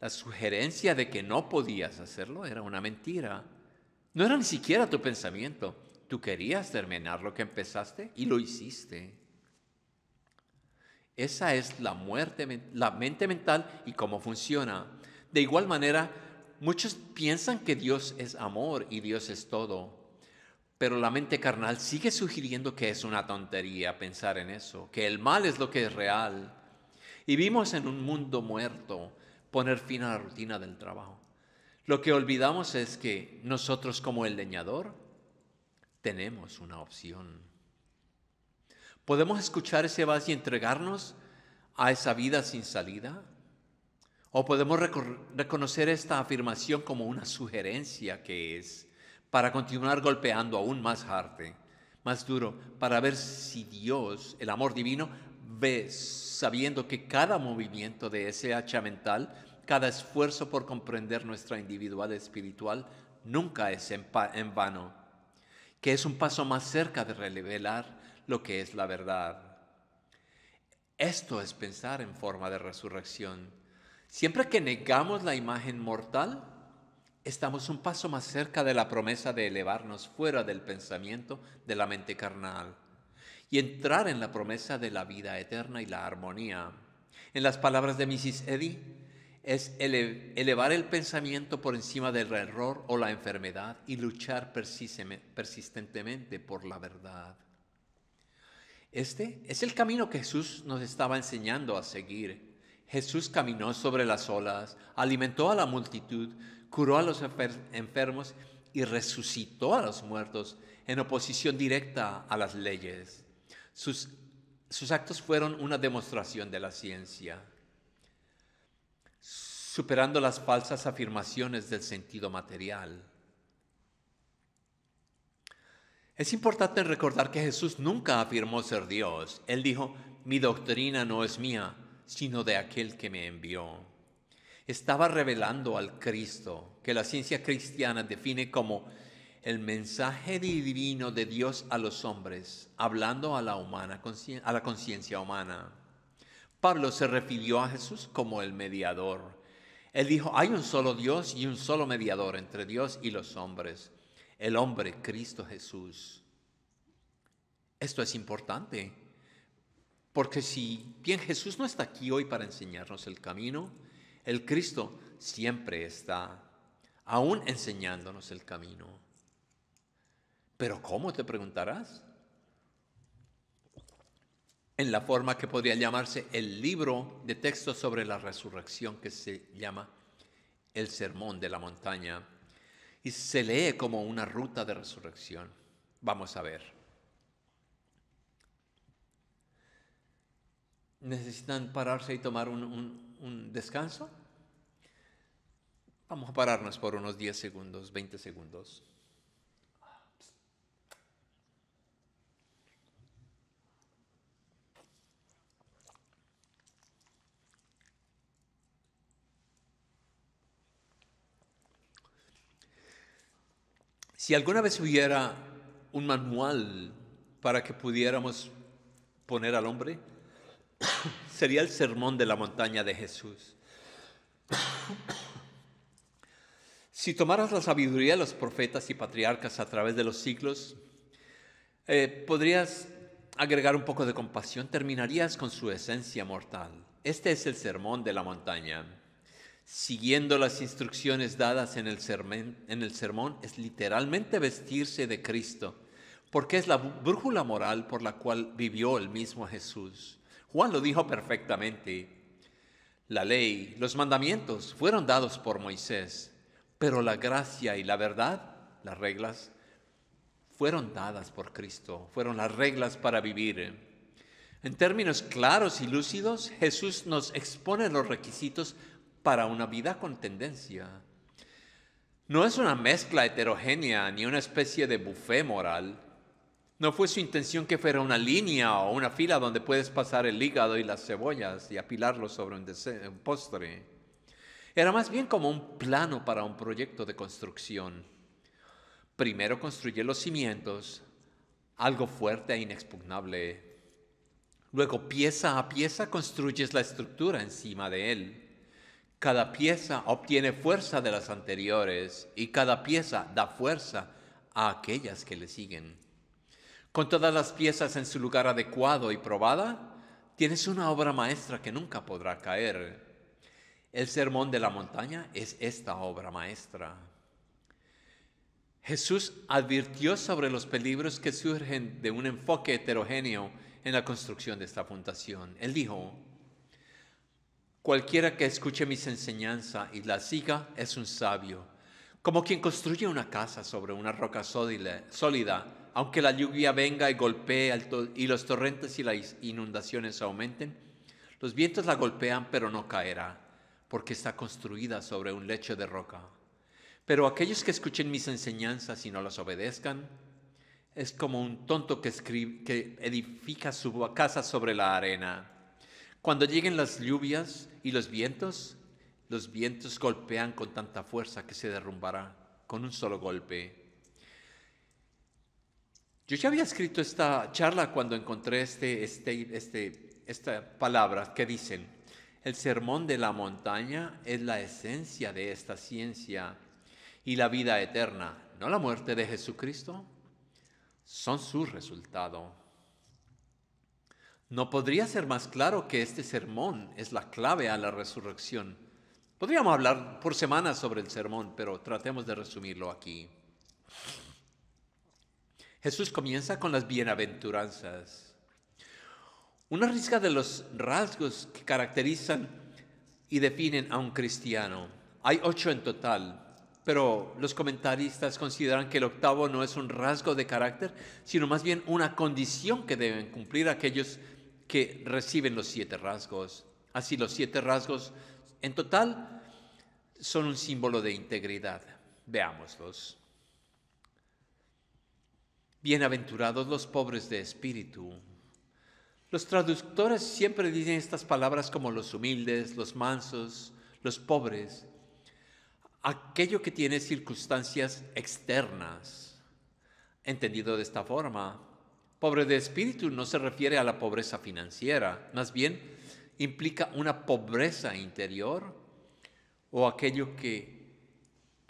La sugerencia de que no podías hacerlo era una mentira. No era ni siquiera tu pensamiento. Tú querías terminar lo que empezaste y lo hiciste. Esa es la muerte, la mente mental y cómo funciona. De igual manera, muchos piensan que Dios es amor y Dios es todo. Pero la mente carnal sigue sugiriendo que es una tontería pensar en eso, que el mal es lo que es real. Y vimos en un mundo muerto poner fin a la rutina del trabajo. Lo que olvidamos es que nosotros como el leñador tenemos una opción. ¿Podemos escuchar ese vaso y entregarnos a esa vida sin salida? ¿O podemos reconocer esta afirmación como una sugerencia que es para continuar golpeando aún más harte, más duro, para ver si Dios, el amor divino, ve sabiendo que cada movimiento de ese hacha mental, cada esfuerzo por comprender nuestra individualidad espiritual, nunca es en vano, que es un paso más cerca de revelar lo que es la verdad. Esto es pensar en forma de resurrección. Siempre que negamos la imagen mortal, estamos un paso más cerca de la promesa de elevarnos fuera del pensamiento de la mente carnal y entrar en la promesa de la vida eterna y la armonía. En las palabras de Mrs. Eddy, es elevar el pensamiento por encima del error o la enfermedad y luchar persistentemente por la verdad. Este es el camino que Jesús nos estaba enseñando a seguir. Jesús caminó sobre las olas, alimentó a la multitud, curó a los enfermos y resucitó a los muertos en oposición directa a las leyes. Sus, sus actos fueron una demostración de la ciencia, superando las falsas afirmaciones del sentido material. Es importante recordar que Jesús nunca afirmó ser Dios. Él dijo, mi doctrina no es mía, sino de aquel que me envió estaba revelando al Cristo, que la ciencia cristiana define como el mensaje divino de Dios a los hombres, hablando a la, humana, a la conciencia humana. Pablo se refirió a Jesús como el mediador. Él dijo, hay un solo Dios y un solo mediador entre Dios y los hombres, el hombre Cristo Jesús. Esto es importante, porque si bien Jesús no está aquí hoy para enseñarnos el camino, el Cristo siempre está, aún enseñándonos el camino. Pero ¿cómo te preguntarás? En la forma que podría llamarse el libro de textos sobre la resurrección que se llama el Sermón de la Montaña y se lee como una ruta de resurrección. Vamos a ver. Necesitan pararse y tomar un, un un descanso, vamos a pararnos por unos 10 segundos, 20 segundos. Si alguna vez hubiera un manual para que pudiéramos poner al hombre, sería el sermón de la montaña de Jesús. si tomaras la sabiduría de los profetas y patriarcas a través de los siglos, eh, podrías agregar un poco de compasión, terminarías con su esencia mortal. Este es el sermón de la montaña. Siguiendo las instrucciones dadas en el, en el sermón es literalmente vestirse de Cristo, porque es la brújula moral por la cual vivió el mismo Jesús. Juan lo dijo perfectamente. La ley, los mandamientos fueron dados por Moisés, pero la gracia y la verdad, las reglas, fueron dadas por Cristo, fueron las reglas para vivir. En términos claros y lúcidos, Jesús nos expone los requisitos para una vida con tendencia. No es una mezcla heterogénea ni una especie de buffet moral, no fue su intención que fuera una línea o una fila donde puedes pasar el hígado y las cebollas y apilarlos sobre un postre. Era más bien como un plano para un proyecto de construcción. Primero construye los cimientos, algo fuerte e inexpugnable. Luego pieza a pieza construyes la estructura encima de él. Cada pieza obtiene fuerza de las anteriores y cada pieza da fuerza a aquellas que le siguen. Con todas las piezas en su lugar adecuado y probada, tienes una obra maestra que nunca podrá caer. El Sermón de la Montaña es esta obra maestra. Jesús advirtió sobre los peligros que surgen de un enfoque heterogéneo en la construcción de esta fundación. Él dijo, cualquiera que escuche mis enseñanzas y las siga es un sabio, como quien construye una casa sobre una roca sólida aunque la lluvia venga y golpee y los torrentes y las inundaciones aumenten, los vientos la golpean pero no caerá, porque está construida sobre un lecho de roca. Pero aquellos que escuchen mis enseñanzas y no las obedezcan, es como un tonto que, que edifica su casa sobre la arena. Cuando lleguen las lluvias y los vientos, los vientos golpean con tanta fuerza que se derrumbará con un solo golpe yo ya había escrito esta charla cuando encontré este, este, este, esta palabra que dicen, el sermón de la montaña es la esencia de esta ciencia y la vida eterna, no la muerte de Jesucristo, son su resultado. No podría ser más claro que este sermón es la clave a la resurrección. Podríamos hablar por semanas sobre el sermón, pero tratemos de resumirlo aquí. Jesús comienza con las bienaventuranzas. Una risca de los rasgos que caracterizan y definen a un cristiano. Hay ocho en total, pero los comentaristas consideran que el octavo no es un rasgo de carácter, sino más bien una condición que deben cumplir aquellos que reciben los siete rasgos. Así los siete rasgos en total son un símbolo de integridad. Veámoslos. Bienaventurados los pobres de espíritu. Los traductores siempre dicen estas palabras como los humildes, los mansos, los pobres, aquello que tiene circunstancias externas. Entendido de esta forma, pobre de espíritu no se refiere a la pobreza financiera, más bien implica una pobreza interior o aquello que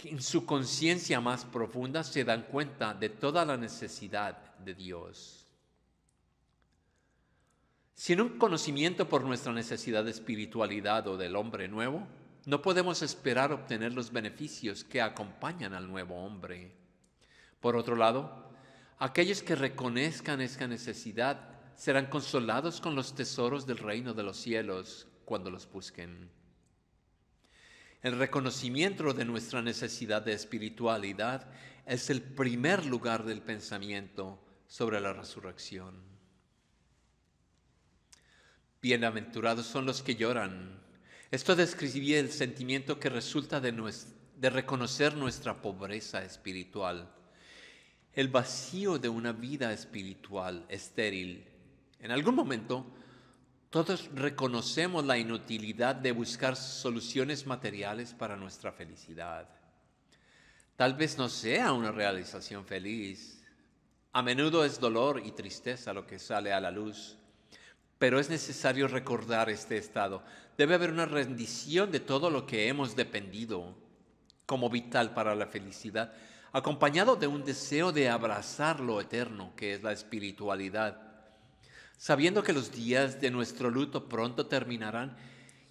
en su conciencia más profunda se dan cuenta de toda la necesidad de Dios. Sin un conocimiento por nuestra necesidad de espiritualidad o del hombre nuevo, no podemos esperar obtener los beneficios que acompañan al nuevo hombre. Por otro lado, aquellos que reconozcan esta necesidad serán consolados con los tesoros del reino de los cielos cuando los busquen. El reconocimiento de nuestra necesidad de espiritualidad es el primer lugar del pensamiento sobre la resurrección. Bienaventurados son los que lloran. Esto describe el sentimiento que resulta de, de reconocer nuestra pobreza espiritual, el vacío de una vida espiritual estéril. En algún momento todos reconocemos la inutilidad de buscar soluciones materiales para nuestra felicidad. Tal vez no sea una realización feliz. A menudo es dolor y tristeza lo que sale a la luz. Pero es necesario recordar este estado. Debe haber una rendición de todo lo que hemos dependido como vital para la felicidad, acompañado de un deseo de abrazar lo eterno, que es la espiritualidad sabiendo que los días de nuestro luto pronto terminarán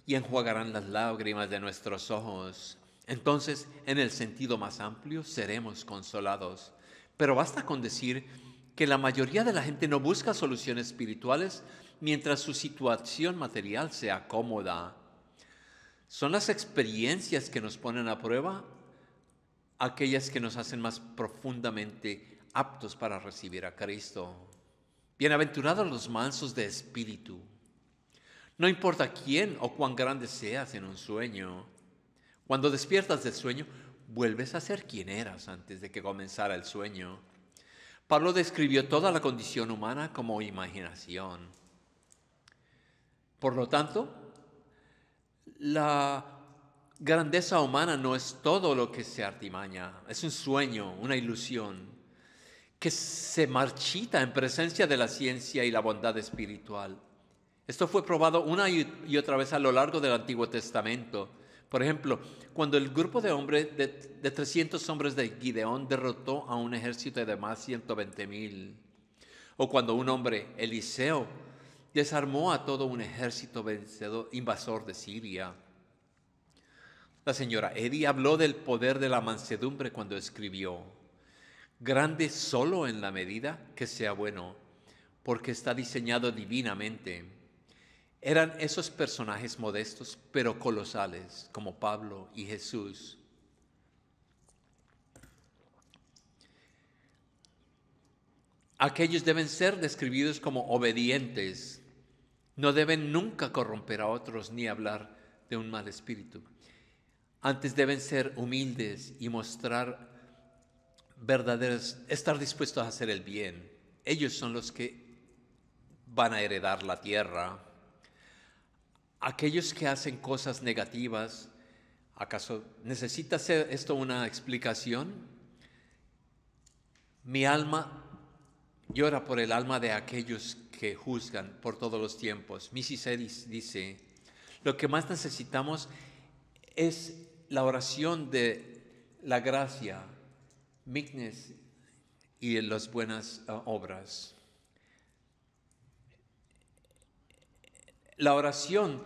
y enjuagarán las lágrimas de nuestros ojos. Entonces, en el sentido más amplio, seremos consolados. Pero basta con decir que la mayoría de la gente no busca soluciones espirituales mientras su situación material se acomoda. Son las experiencias que nos ponen a prueba aquellas que nos hacen más profundamente aptos para recibir a Cristo. Bienaventurados los mansos de espíritu. No importa quién o cuán grande seas en un sueño, cuando despiertas del sueño, vuelves a ser quien eras antes de que comenzara el sueño. Pablo describió toda la condición humana como imaginación. Por lo tanto, la grandeza humana no es todo lo que se artimaña, es un sueño, una ilusión que se marchita en presencia de la ciencia y la bondad espiritual. Esto fue probado una y otra vez a lo largo del Antiguo Testamento. Por ejemplo, cuando el grupo de hombres de, 300 hombres de Gideón derrotó a un ejército de más 120 mil, o cuando un hombre, Eliseo, desarmó a todo un ejército vencedor, invasor de Siria. La señora Eddy habló del poder de la mansedumbre cuando escribió, grande solo en la medida que sea bueno, porque está diseñado divinamente. Eran esos personajes modestos pero colosales, como Pablo y Jesús. Aquellos deben ser describidos como obedientes, no deben nunca corromper a otros ni hablar de un mal espíritu. Antes deben ser humildes y mostrar verdaderos, estar dispuestos a hacer el bien. Ellos son los que van a heredar la tierra. Aquellos que hacen cosas negativas, ¿acaso necesita ser esto una explicación? Mi alma llora por el alma de aquellos que juzgan por todos los tiempos. Mrs. Ellis dice, lo que más necesitamos es la oración de la gracia, Mignes y las buenas uh, obras. La oración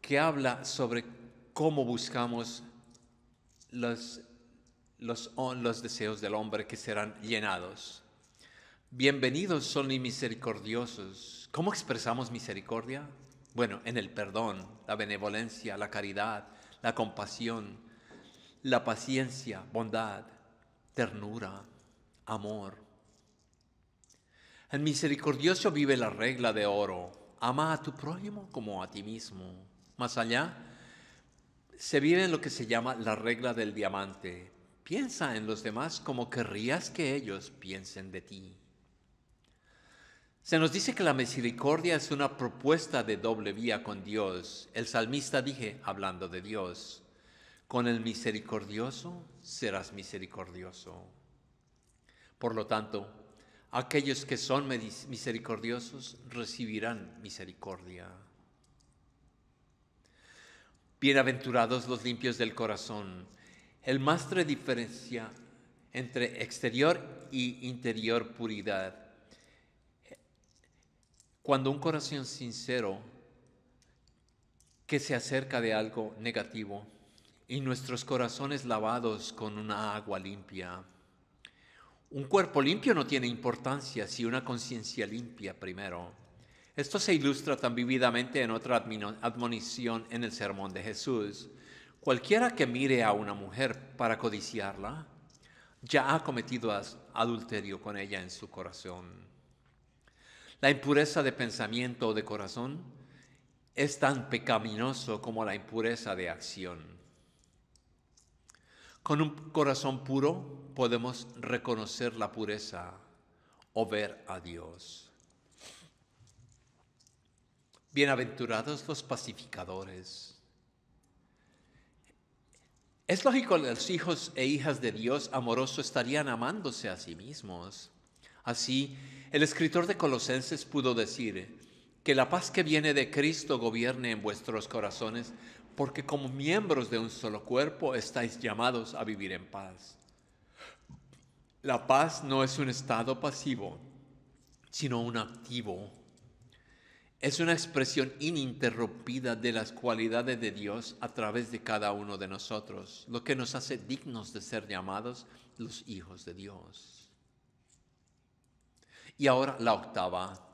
que habla sobre cómo buscamos los, los, deseos del hombre que serán llenados. Bienvenidos son y misericordiosos. ¿Cómo expresamos misericordia? Bueno, en el perdón, la benevolencia, la caridad, la compasión, la paciencia, bondad, ternura, amor. El misericordioso vive la regla de oro. Ama a tu prójimo como a ti mismo. Más allá, se vive lo que se llama la regla del diamante. Piensa en los demás como querrías que ellos piensen de ti. Se nos dice que la misericordia es una propuesta de doble vía con Dios. El salmista dije, hablando de Dios, con el misericordioso serás misericordioso. Por lo tanto, aquellos que son misericordiosos recibirán misericordia. Bienaventurados los limpios del corazón. El maestro diferencia entre exterior y interior puridad. Cuando un corazón sincero que se acerca de algo negativo y nuestros corazones lavados con una agua limpia. Un cuerpo limpio no tiene importancia si una conciencia limpia primero. Esto se ilustra tan vividamente en otra admonición en el sermón de Jesús. Cualquiera que mire a una mujer para codiciarla, ya ha cometido adulterio con ella en su corazón. La impureza de pensamiento o de corazón es tan pecaminoso como la impureza de acción. Con un corazón puro podemos reconocer la pureza o ver a Dios. Bienaventurados los pacificadores. Es lógico que los hijos e hijas de Dios amoroso estarían amándose a sí mismos. Así, el escritor de Colosenses pudo decir, que la paz que viene de Cristo gobierne en vuestros corazones, porque como miembros de un solo cuerpo estáis llamados a vivir en paz. La paz no es un estado pasivo, sino un activo. Es una expresión ininterrumpida de las cualidades de Dios a través de cada uno de nosotros, lo que nos hace dignos de ser llamados los hijos de Dios. Y ahora la octava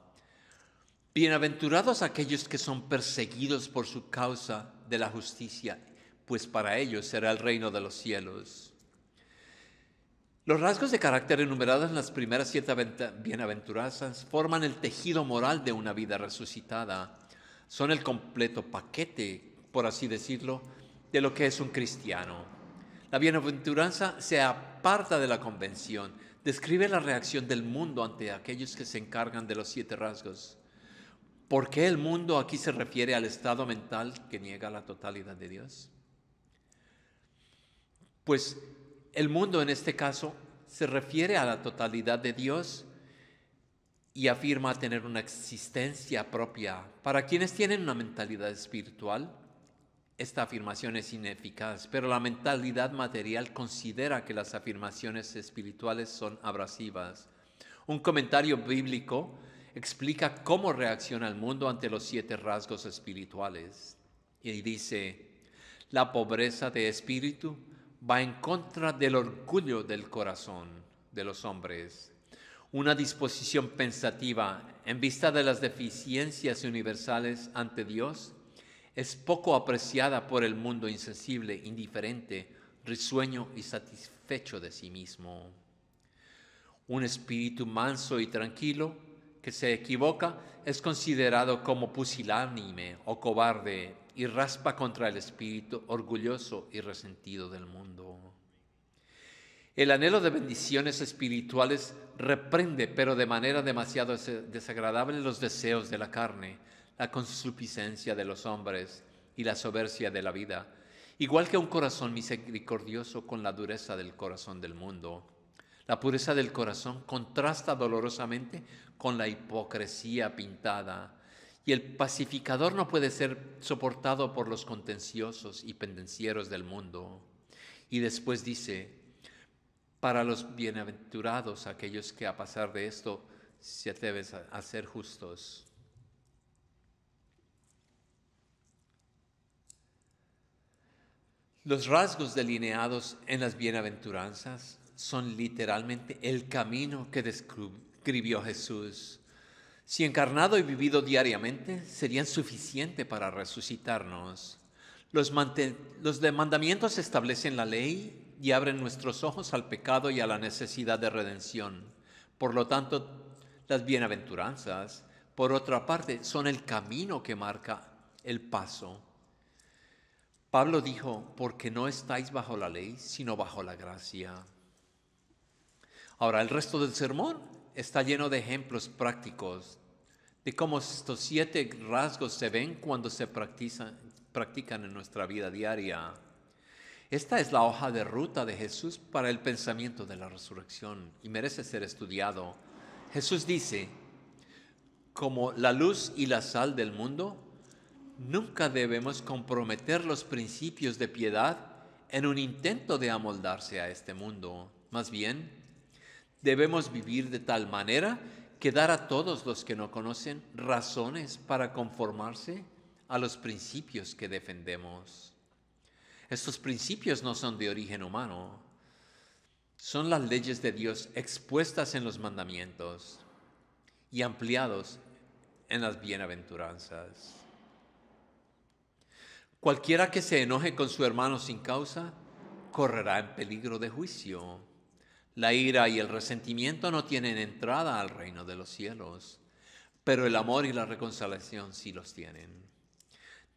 Bienaventurados aquellos que son perseguidos por su causa de la justicia, pues para ellos será el reino de los cielos. Los rasgos de carácter enumerados en las primeras siete bienaventuranzas forman el tejido moral de una vida resucitada. Son el completo paquete, por así decirlo, de lo que es un cristiano. La bienaventuranza se aparta de la convención, describe la reacción del mundo ante aquellos que se encargan de los siete rasgos. ¿Por qué el mundo aquí se refiere al estado mental que niega la totalidad de Dios? Pues el mundo en este caso se refiere a la totalidad de Dios y afirma tener una existencia propia. Para quienes tienen una mentalidad espiritual, esta afirmación es ineficaz, pero la mentalidad material considera que las afirmaciones espirituales son abrasivas. Un comentario bíblico explica cómo reacciona el mundo ante los siete rasgos espirituales y dice, la pobreza de espíritu va en contra del orgullo del corazón de los hombres, una disposición pensativa en vista de las deficiencias universales ante Dios es poco apreciada por el mundo insensible, indiferente, risueño y satisfecho de sí mismo. Un espíritu manso y tranquilo que se equivoca es considerado como pusilánime o cobarde y raspa contra el espíritu orgulloso y resentido del mundo. El anhelo de bendiciones espirituales reprende, pero de manera demasiado desagradable, los deseos de la carne, la consuficiencia de los hombres y la soberbia de la vida, igual que un corazón misericordioso con la dureza del corazón del mundo. La pureza del corazón contrasta dolorosamente con la hipocresía pintada. Y el pacificador no puede ser soportado por los contenciosos y pendencieros del mundo. Y después dice, para los bienaventurados, aquellos que a pasar de esto se atreven a ser justos. Los rasgos delineados en las bienaventuranzas son literalmente el camino que describió Jesús. Si encarnado y vivido diariamente, serían suficientes para resucitarnos. Los, los mandamientos establecen la ley y abren nuestros ojos al pecado y a la necesidad de redención. Por lo tanto, las bienaventuranzas, por otra parte, son el camino que marca el paso. Pablo dijo, porque no estáis bajo la ley, sino bajo la gracia. Ahora, el resto del sermón está lleno de ejemplos prácticos de cómo estos siete rasgos se ven cuando se practican, en nuestra vida diaria. Esta es la hoja de ruta de Jesús para el pensamiento de la resurrección y merece ser estudiado. Jesús dice, como la luz y la sal del mundo, nunca debemos comprometer los principios de piedad en un intento de amoldarse a este mundo. Más bien, Debemos vivir de tal manera que dar a todos los que no conocen razones para conformarse a los principios que defendemos. Estos principios no son de origen humano, son las leyes de Dios expuestas en los mandamientos y ampliados en las bienaventuranzas. Cualquiera que se enoje con su hermano sin causa correrá en peligro de juicio. La ira y el resentimiento no tienen entrada al reino de los cielos, pero el amor y la reconciliación sí los tienen.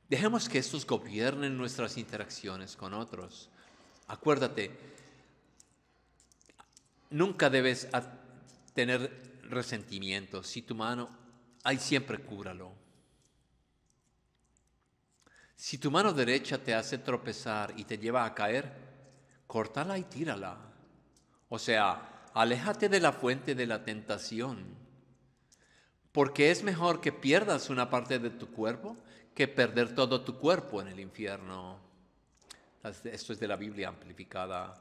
Dejemos que estos gobiernen nuestras interacciones con otros. Acuérdate, nunca debes tener resentimiento. Si tu mano, hay siempre cúralo. Si tu mano derecha te hace tropezar y te lleva a caer, córtala y tírala. O sea, aléjate de la fuente de la tentación, porque es mejor que pierdas una parte de tu cuerpo que perder todo tu cuerpo en el infierno. Esto es de la Biblia amplificada.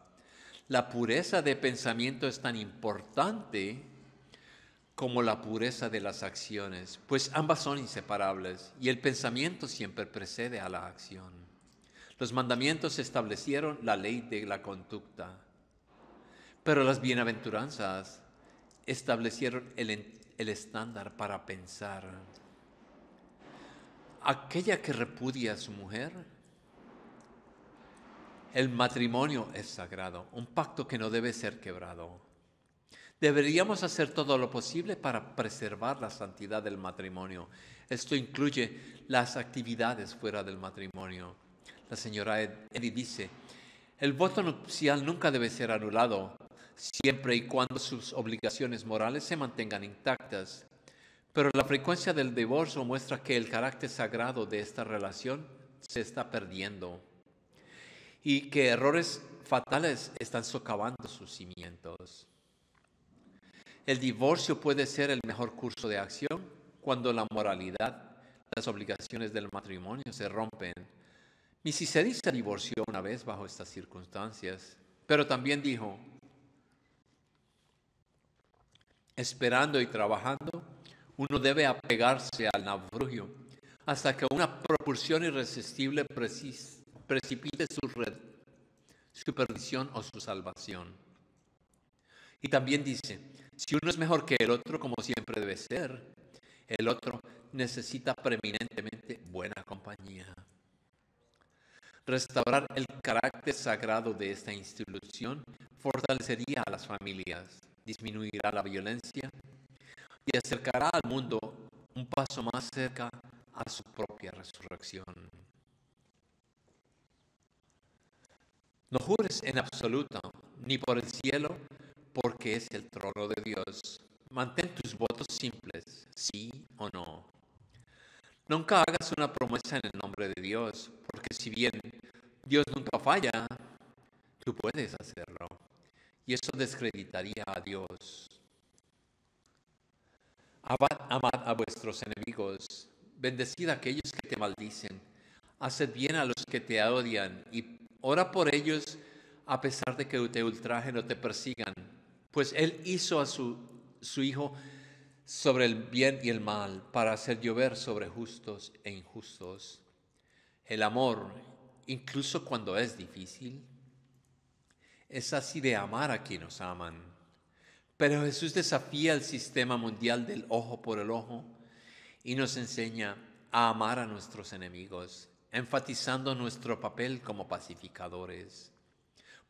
La pureza de pensamiento es tan importante como la pureza de las acciones, pues ambas son inseparables y el pensamiento siempre precede a la acción. Los mandamientos establecieron la ley de la conducta. Pero las bienaventuranzas establecieron el, estándar para pensar. Aquella que repudia a su mujer, el matrimonio es sagrado, un pacto que no debe ser quebrado. Deberíamos hacer todo lo posible para preservar la santidad del matrimonio. Esto incluye las actividades fuera del matrimonio. La señora Eddy dice, el voto nupcial nunca debe ser anulado siempre y cuando sus obligaciones morales se mantengan intactas. Pero la frecuencia del divorcio muestra que el carácter sagrado de esta relación se está perdiendo y que errores fatales están socavando sus cimientos. El divorcio puede ser el mejor curso de acción cuando la moralidad, las obligaciones del matrimonio se rompen. Mi Cicerón se divorció una vez bajo estas circunstancias, pero también dijo, esperando y trabajando, uno debe apegarse al naufragio hasta que una propulsión irresistible precipite su, su perdición o su salvación. Y también dice, si uno es mejor que el otro, como siempre debe ser, el otro necesita preeminentemente buena compañía. Restaurar el carácter sagrado de esta institución fortalecería a las familias disminuirá la violencia y acercará al mundo un paso más cerca a su propia resurrección. No jures en absoluto, ni por el cielo, porque es el trono de Dios. Mantén tus votos simples, sí o no. Nunca hagas una promesa en el nombre de Dios, porque si bien Dios nunca falla, tú puedes hacerlo y eso descreditaría a Dios. Amad, amad a vuestros enemigos, bendecid a aquellos que te maldicen, haced bien a los que te odian y ora por ellos a pesar de que te ultrajen o te persigan, pues Él hizo a su, su Hijo sobre el bien y el mal para hacer llover sobre justos e injustos. El amor, incluso cuando es difícil, es así de amar a quien nos aman. Pero Jesús desafía el sistema mundial del ojo por el ojo y nos enseña a amar a nuestros enemigos, enfatizando nuestro papel como pacificadores.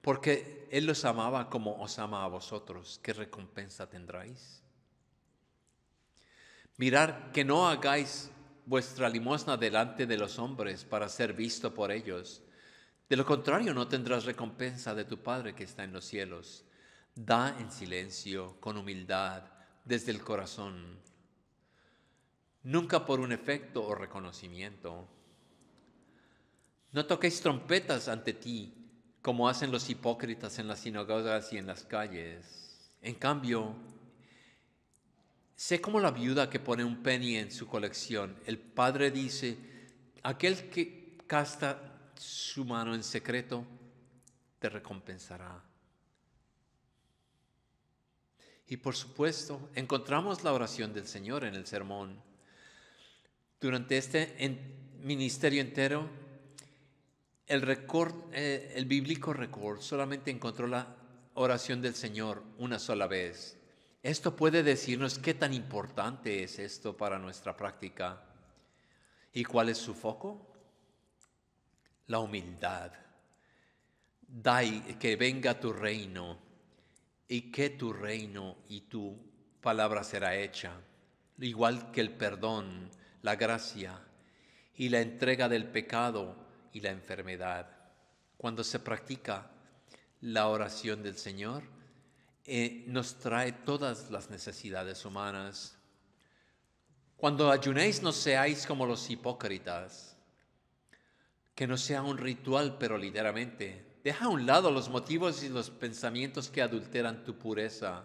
Porque Él los amaba como os ama a vosotros. ¿Qué recompensa tendráis? Mirar que no hagáis vuestra limosna delante de los hombres para ser visto por ellos, de lo contrario, no tendrás recompensa de tu Padre que está en los cielos. Da en silencio, con humildad, desde el corazón, nunca por un efecto o reconocimiento. No toquéis trompetas ante ti, como hacen los hipócritas en las sinagogas y en las calles. En cambio, sé como la viuda que pone un penny en su colección. El Padre dice, aquel que casta su mano en secreto, te recompensará. Y por supuesto, encontramos la oración del Señor en el sermón. Durante este ministerio entero, el, record, eh, el bíblico record solamente encontró la oración del Señor una sola vez. Esto puede decirnos qué tan importante es esto para nuestra práctica y cuál es su foco, la humildad. Dai que venga tu reino y que tu reino y tu palabra será hecha, igual que el perdón, la gracia y la entrega del pecado y la enfermedad. Cuando se practica la oración del Señor, eh, nos trae todas las necesidades humanas. Cuando ayunéis no seáis como los hipócritas que no sea un ritual, pero literalmente. Deja a un lado los motivos y los pensamientos que adulteran tu pureza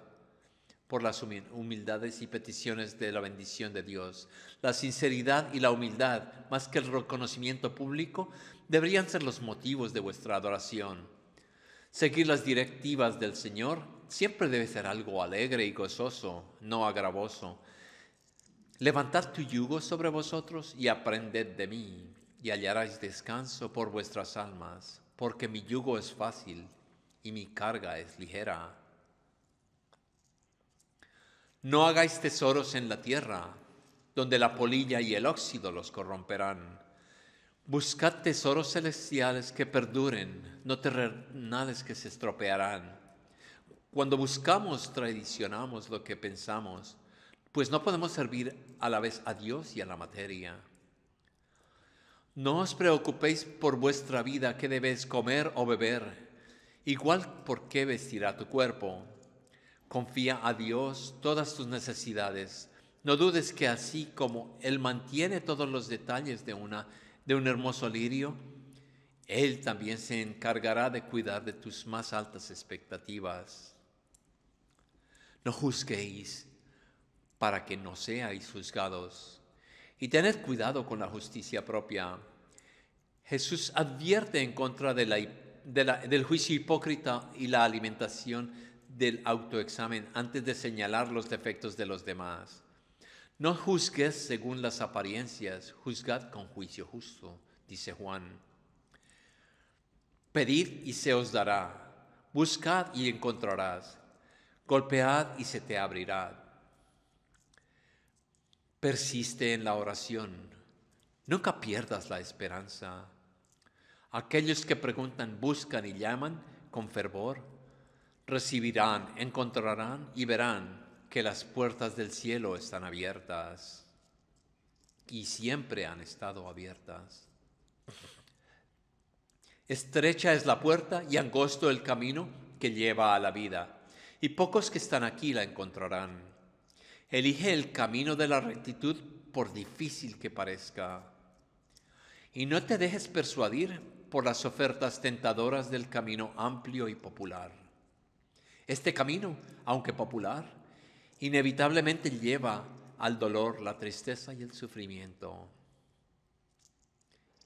por las humildades y peticiones de la bendición de Dios. La sinceridad y la humildad, más que el reconocimiento público, deberían ser los motivos de vuestra adoración. Seguir las directivas del Señor siempre debe ser algo alegre y gozoso, no agravoso. Levantad tu yugo sobre vosotros y aprended de mí, y hallaréis descanso por vuestras almas, porque mi yugo es fácil y mi carga es ligera. No hagáis tesoros en la tierra, donde la polilla y el óxido los corromperán. Buscad tesoros celestiales que perduren, no terrenales que se estropearán. Cuando buscamos, traicionamos lo que pensamos, pues no podemos servir a la vez a Dios y a la materia. No os preocupéis por vuestra vida, qué debéis comer o beber, igual por qué vestirá tu cuerpo. Confía a Dios todas tus necesidades. No dudes que así como Él mantiene todos los detalles de, una, de un hermoso lirio, Él también se encargará de cuidar de tus más altas expectativas. No juzguéis para que no seáis juzgados y tened cuidado con la justicia propia. Jesús advierte en contra de la, del juicio hipócrita y la alimentación del autoexamen antes de señalar los defectos de los demás. No juzgues según las apariencias, juzgad con juicio justo, dice Juan. Pedid y se os dará, buscad y encontrarás, golpead y se te abrirá persiste en la oración. Nunca pierdas la esperanza. Aquellos que preguntan, buscan y llaman con fervor, recibirán, encontrarán y verán que las puertas del cielo están abiertas y siempre han estado abiertas. Estrecha es la puerta y angosto el camino que lleva a la vida, y pocos que están aquí la encontrarán. Elige el camino de la rectitud por difícil que parezca. Y no te dejes persuadir por las ofertas tentadoras del camino amplio y popular. Este camino, aunque popular, inevitablemente lleva al dolor, la tristeza y el sufrimiento.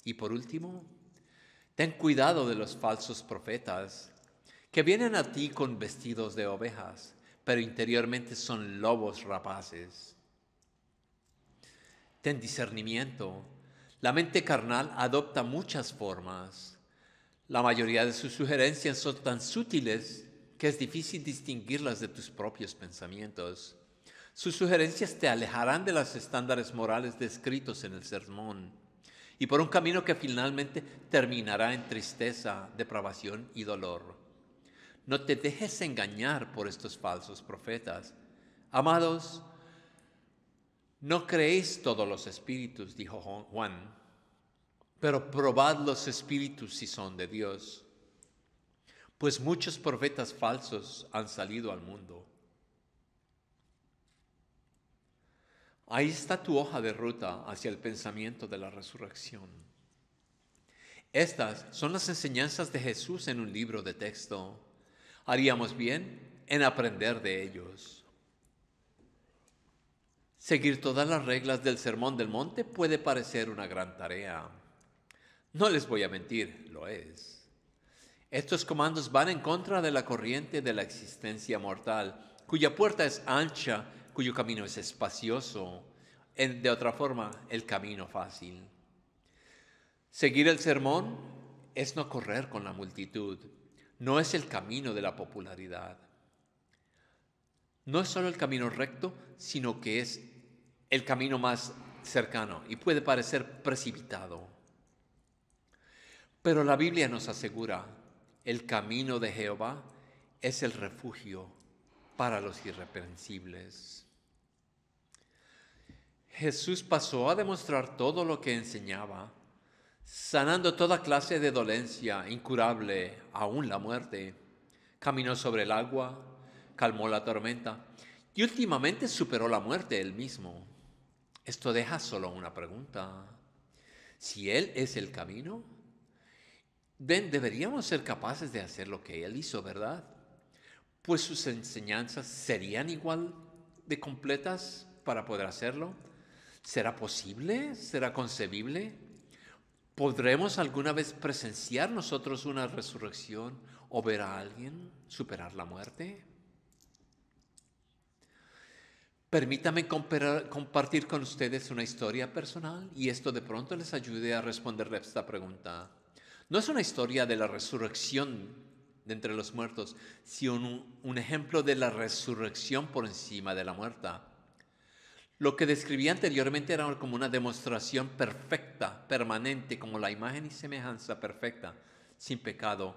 Y por último, ten cuidado de los falsos profetas que vienen a ti con vestidos de ovejas pero interiormente son lobos rapaces. Ten discernimiento. La mente carnal adopta muchas formas. La mayoría de sus sugerencias son tan sutiles que es difícil distinguirlas de tus propios pensamientos. Sus sugerencias te alejarán de los estándares morales descritos en el sermón y por un camino que finalmente terminará en tristeza, depravación y dolor. No te dejes engañar por estos falsos profetas. Amados, no creéis todos los espíritus, dijo Juan, pero probad los espíritus si son de Dios, pues muchos profetas falsos han salido al mundo. Ahí está tu hoja de ruta hacia el pensamiento de la resurrección. Estas son las enseñanzas de Jesús en un libro de texto haríamos bien en aprender de ellos. Seguir todas las reglas del Sermón del Monte puede parecer una gran tarea. No les voy a mentir, lo es. Estos comandos van en contra de la corriente de la existencia mortal, cuya puerta es ancha, cuyo camino es espacioso, en, de otra forma, el camino fácil. Seguir el sermón es no correr con la multitud, no es el camino de la popularidad. No es solo el camino recto, sino que es el camino más cercano y puede parecer precipitado. Pero la Biblia nos asegura, el camino de Jehová es el refugio para los irreprensibles. Jesús pasó a demostrar todo lo que enseñaba sanando toda clase de dolencia incurable, aún la muerte. Caminó sobre el agua, calmó la tormenta y últimamente superó la muerte él mismo. Esto deja solo una pregunta. Si Él es el camino, deberíamos ser capaces de hacer lo que Él hizo, ¿verdad? Pues sus enseñanzas serían igual de completas para poder hacerlo. ¿Será posible? ¿Será concebible? ¿Podremos alguna vez presenciar nosotros una resurrección o ver a alguien superar la muerte? Permítame compartir con ustedes una historia personal y esto de pronto les ayude a responder esta pregunta. No es una historia de la resurrección de entre los muertos, sino un, ejemplo de la resurrección por encima de la muerte. Lo que describí anteriormente era como una demostración perfecta, permanente, como la imagen y semejanza perfecta, sin pecado,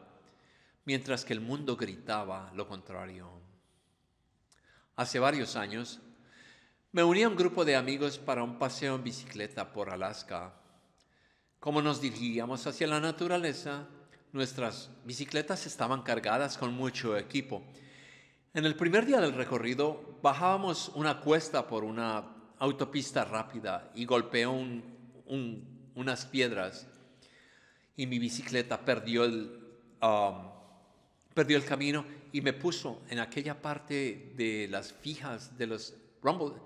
mientras que el mundo gritaba lo contrario. Hace varios años me uní a un grupo de amigos para un paseo en bicicleta por Alaska. Como nos dirigíamos hacia la naturaleza, nuestras bicicletas estaban cargadas con mucho equipo en el primer día del recorrido bajábamos una cuesta por una autopista rápida y golpeó unas piedras y mi bicicleta perdió el, um, perdió el camino y me puso en aquella parte de las fijas de los rumble,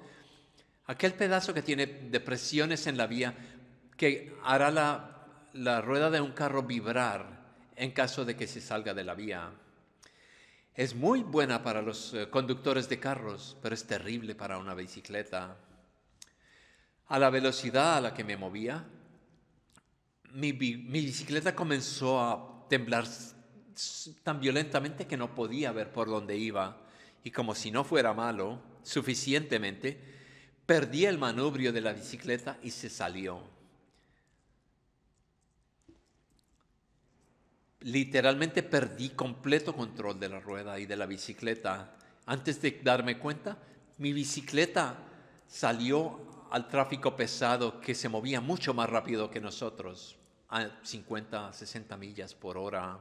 aquel pedazo que tiene depresiones en la vía que hará la rueda de un carro vibrar en caso de que se salga de la vía. Es muy buena para los eh, conductores de carros, pero es terrible para una bicicleta. A la velocidad a la que me movía, mi, bicicleta comenzó a temblar tan violentamente que no podía ver por dónde iba. Y como si no fuera malo, suficientemente, perdí el manubrio de la bicicleta y se salió. literalmente perdí completo control de la rueda y de la bicicleta. Antes de darme cuenta, mi bicicleta salió al tráfico pesado que se movía mucho más rápido que nosotros, a 50, 60 millas por hora.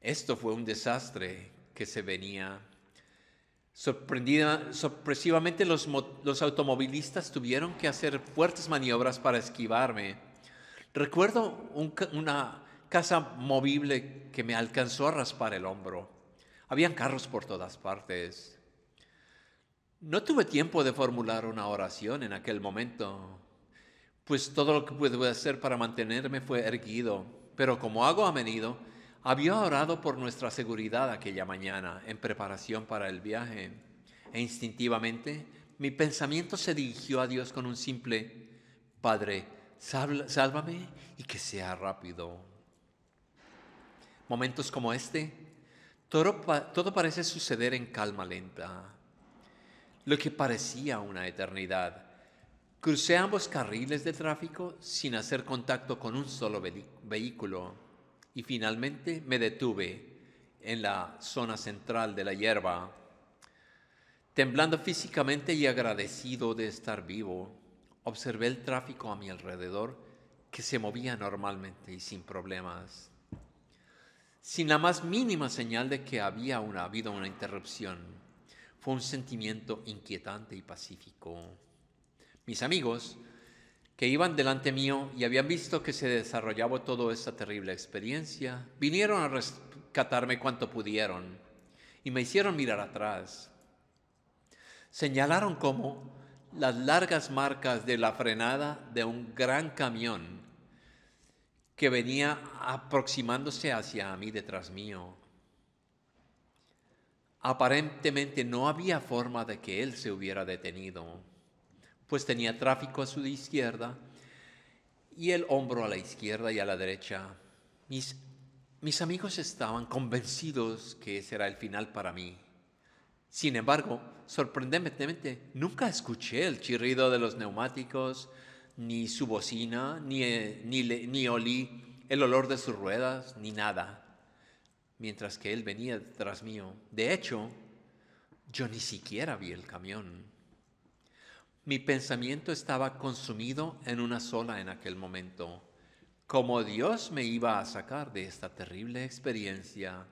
Esto fue un desastre que se venía. Sorprendida, sorpresivamente los, automovilistas tuvieron que hacer fuertes maniobras para esquivarme. Recuerdo una casa movible que me alcanzó a raspar el hombro. Habían carros por todas partes. No tuve tiempo de formular una oración en aquel momento, pues todo lo que pude hacer para mantenerme fue erguido, pero como hago a menudo, había orado por nuestra seguridad aquella mañana en preparación para el viaje, e instintivamente mi pensamiento se dirigió a Dios con un simple, Padre, sálvame y que sea rápido momentos como este, todo, parece suceder en calma lenta. Lo que parecía una eternidad. Crucé ambos carriles de tráfico sin hacer contacto con un solo vehículo y finalmente me detuve en la zona central de la hierba, temblando físicamente y agradecido de estar vivo. Observé el tráfico a mi alrededor que se movía normalmente y sin problemas sin la más mínima señal de que había una, habido una interrupción. Fue un sentimiento inquietante y pacífico. Mis amigos, que iban delante mío y habían visto que se desarrollaba toda esta terrible experiencia, vinieron a rescatarme cuanto pudieron y me hicieron mirar atrás. Señalaron cómo las largas marcas de la frenada de un gran camión que venía aproximándose hacia mí detrás mío. Aparentemente no había forma de que él se hubiera detenido, pues tenía tráfico a su izquierda y el hombro a la izquierda y a la derecha. Mis, amigos estaban convencidos que ese era el final para mí. Sin embargo, sorprendentemente, nunca escuché el chirrido de los neumáticos, ni su bocina, ni, eh, ni, ni olí el olor de sus ruedas, ni nada, mientras que él venía tras mío. De hecho, yo ni siquiera vi el camión. Mi pensamiento estaba consumido en una sola en aquel momento. Cómo Dios me iba a sacar de esta terrible experiencia.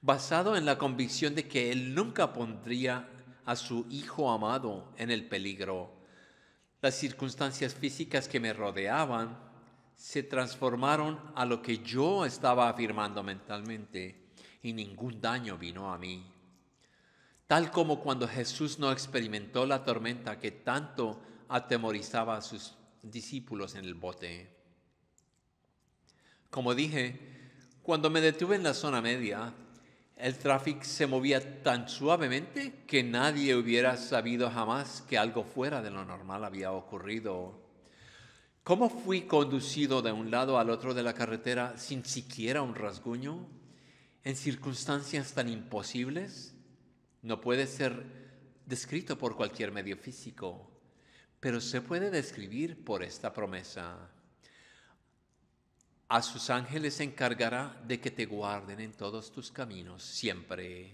Basado en la convicción de que Él nunca pondría a su Hijo amado en el peligro, las circunstancias físicas que me rodeaban se transformaron a lo que yo estaba afirmando mentalmente y ningún daño vino a mí. Tal como cuando Jesús no experimentó la tormenta que tanto atemorizaba a sus discípulos en el bote. Como dije, cuando me detuve en la zona media, el tráfico se movía tan suavemente que nadie hubiera sabido jamás que algo fuera de lo normal había ocurrido. ¿Cómo fui conducido de un lado al otro de la carretera sin siquiera un rasguño? ¿En circunstancias tan imposibles? No puede ser descrito por cualquier medio físico, pero se puede describir por esta promesa. A sus ángeles se encargará de que te guarden en todos tus caminos siempre.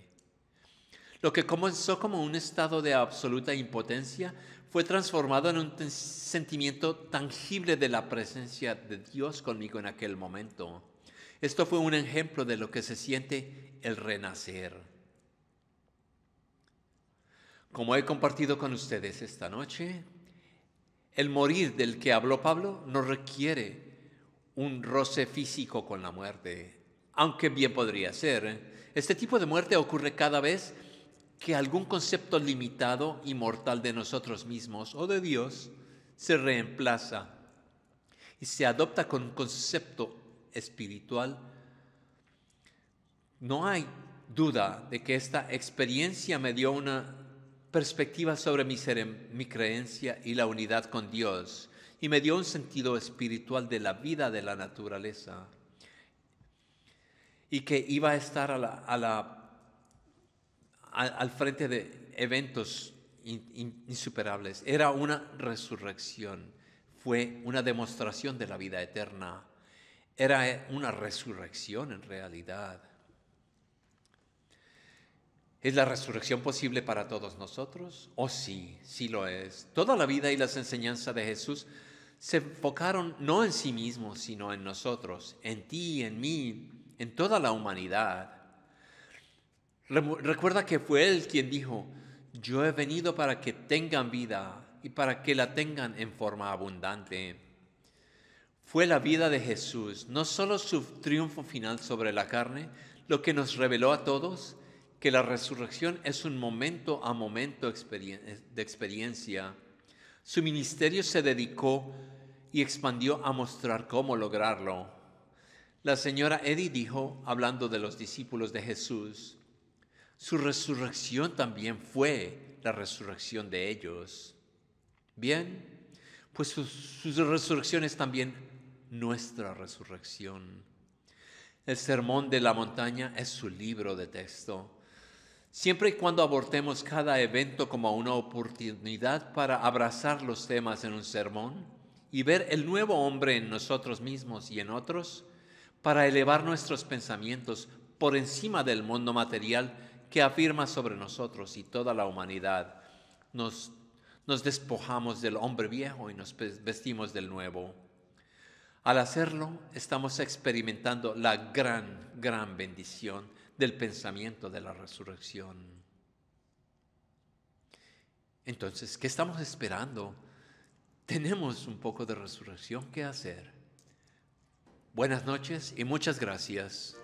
Lo que comenzó como un estado de absoluta impotencia fue transformado en un sentimiento tangible de la presencia de Dios conmigo en aquel momento. Esto fue un ejemplo de lo que se siente el renacer. Como he compartido con ustedes esta noche, el morir del que habló Pablo no requiere un roce físico con la muerte, aunque bien podría ser. ¿eh? Este tipo de muerte ocurre cada vez que algún concepto limitado y mortal de nosotros mismos o de Dios se reemplaza y se adopta con un concepto espiritual. No hay duda de que esta experiencia me dio una perspectiva sobre mi, creencia y la unidad con Dios y me dio un sentido espiritual de la vida de la naturaleza y que iba a estar al frente de eventos insuperables. Era una resurrección, fue una demostración de la vida eterna, era una resurrección en realidad. ¿Es la resurrección posible para todos nosotros? Oh sí, sí lo es. Toda la vida y las enseñanzas de Jesús se enfocaron no en sí mismos, sino en nosotros, en ti, en mí, en toda la humanidad. Recuerda que fue Él quien dijo, yo he venido para que tengan vida y para que la tengan en forma abundante. Fue la vida de Jesús, no solo su triunfo final sobre la carne, lo que nos reveló a todos que la resurrección es un momento a momento de experiencia su ministerio se dedicó y expandió a mostrar cómo lograrlo. La señora Eddie dijo, hablando de los discípulos de Jesús, su resurrección también fue la resurrección de ellos. Bien, pues su resurrección es también nuestra resurrección. El Sermón de la Montaña es su libro de texto Siempre y cuando abortemos cada evento como una oportunidad para abrazar los temas en un sermón y ver el nuevo hombre en nosotros mismos y en otros, para elevar nuestros pensamientos por encima del mundo material que afirma sobre nosotros y toda la humanidad, nos, nos despojamos del hombre viejo y nos vestimos del nuevo. Al hacerlo, estamos experimentando la gran, gran bendición del pensamiento de la resurrección. Entonces, ¿qué estamos esperando? Tenemos un poco de resurrección que hacer. Buenas noches y muchas gracias.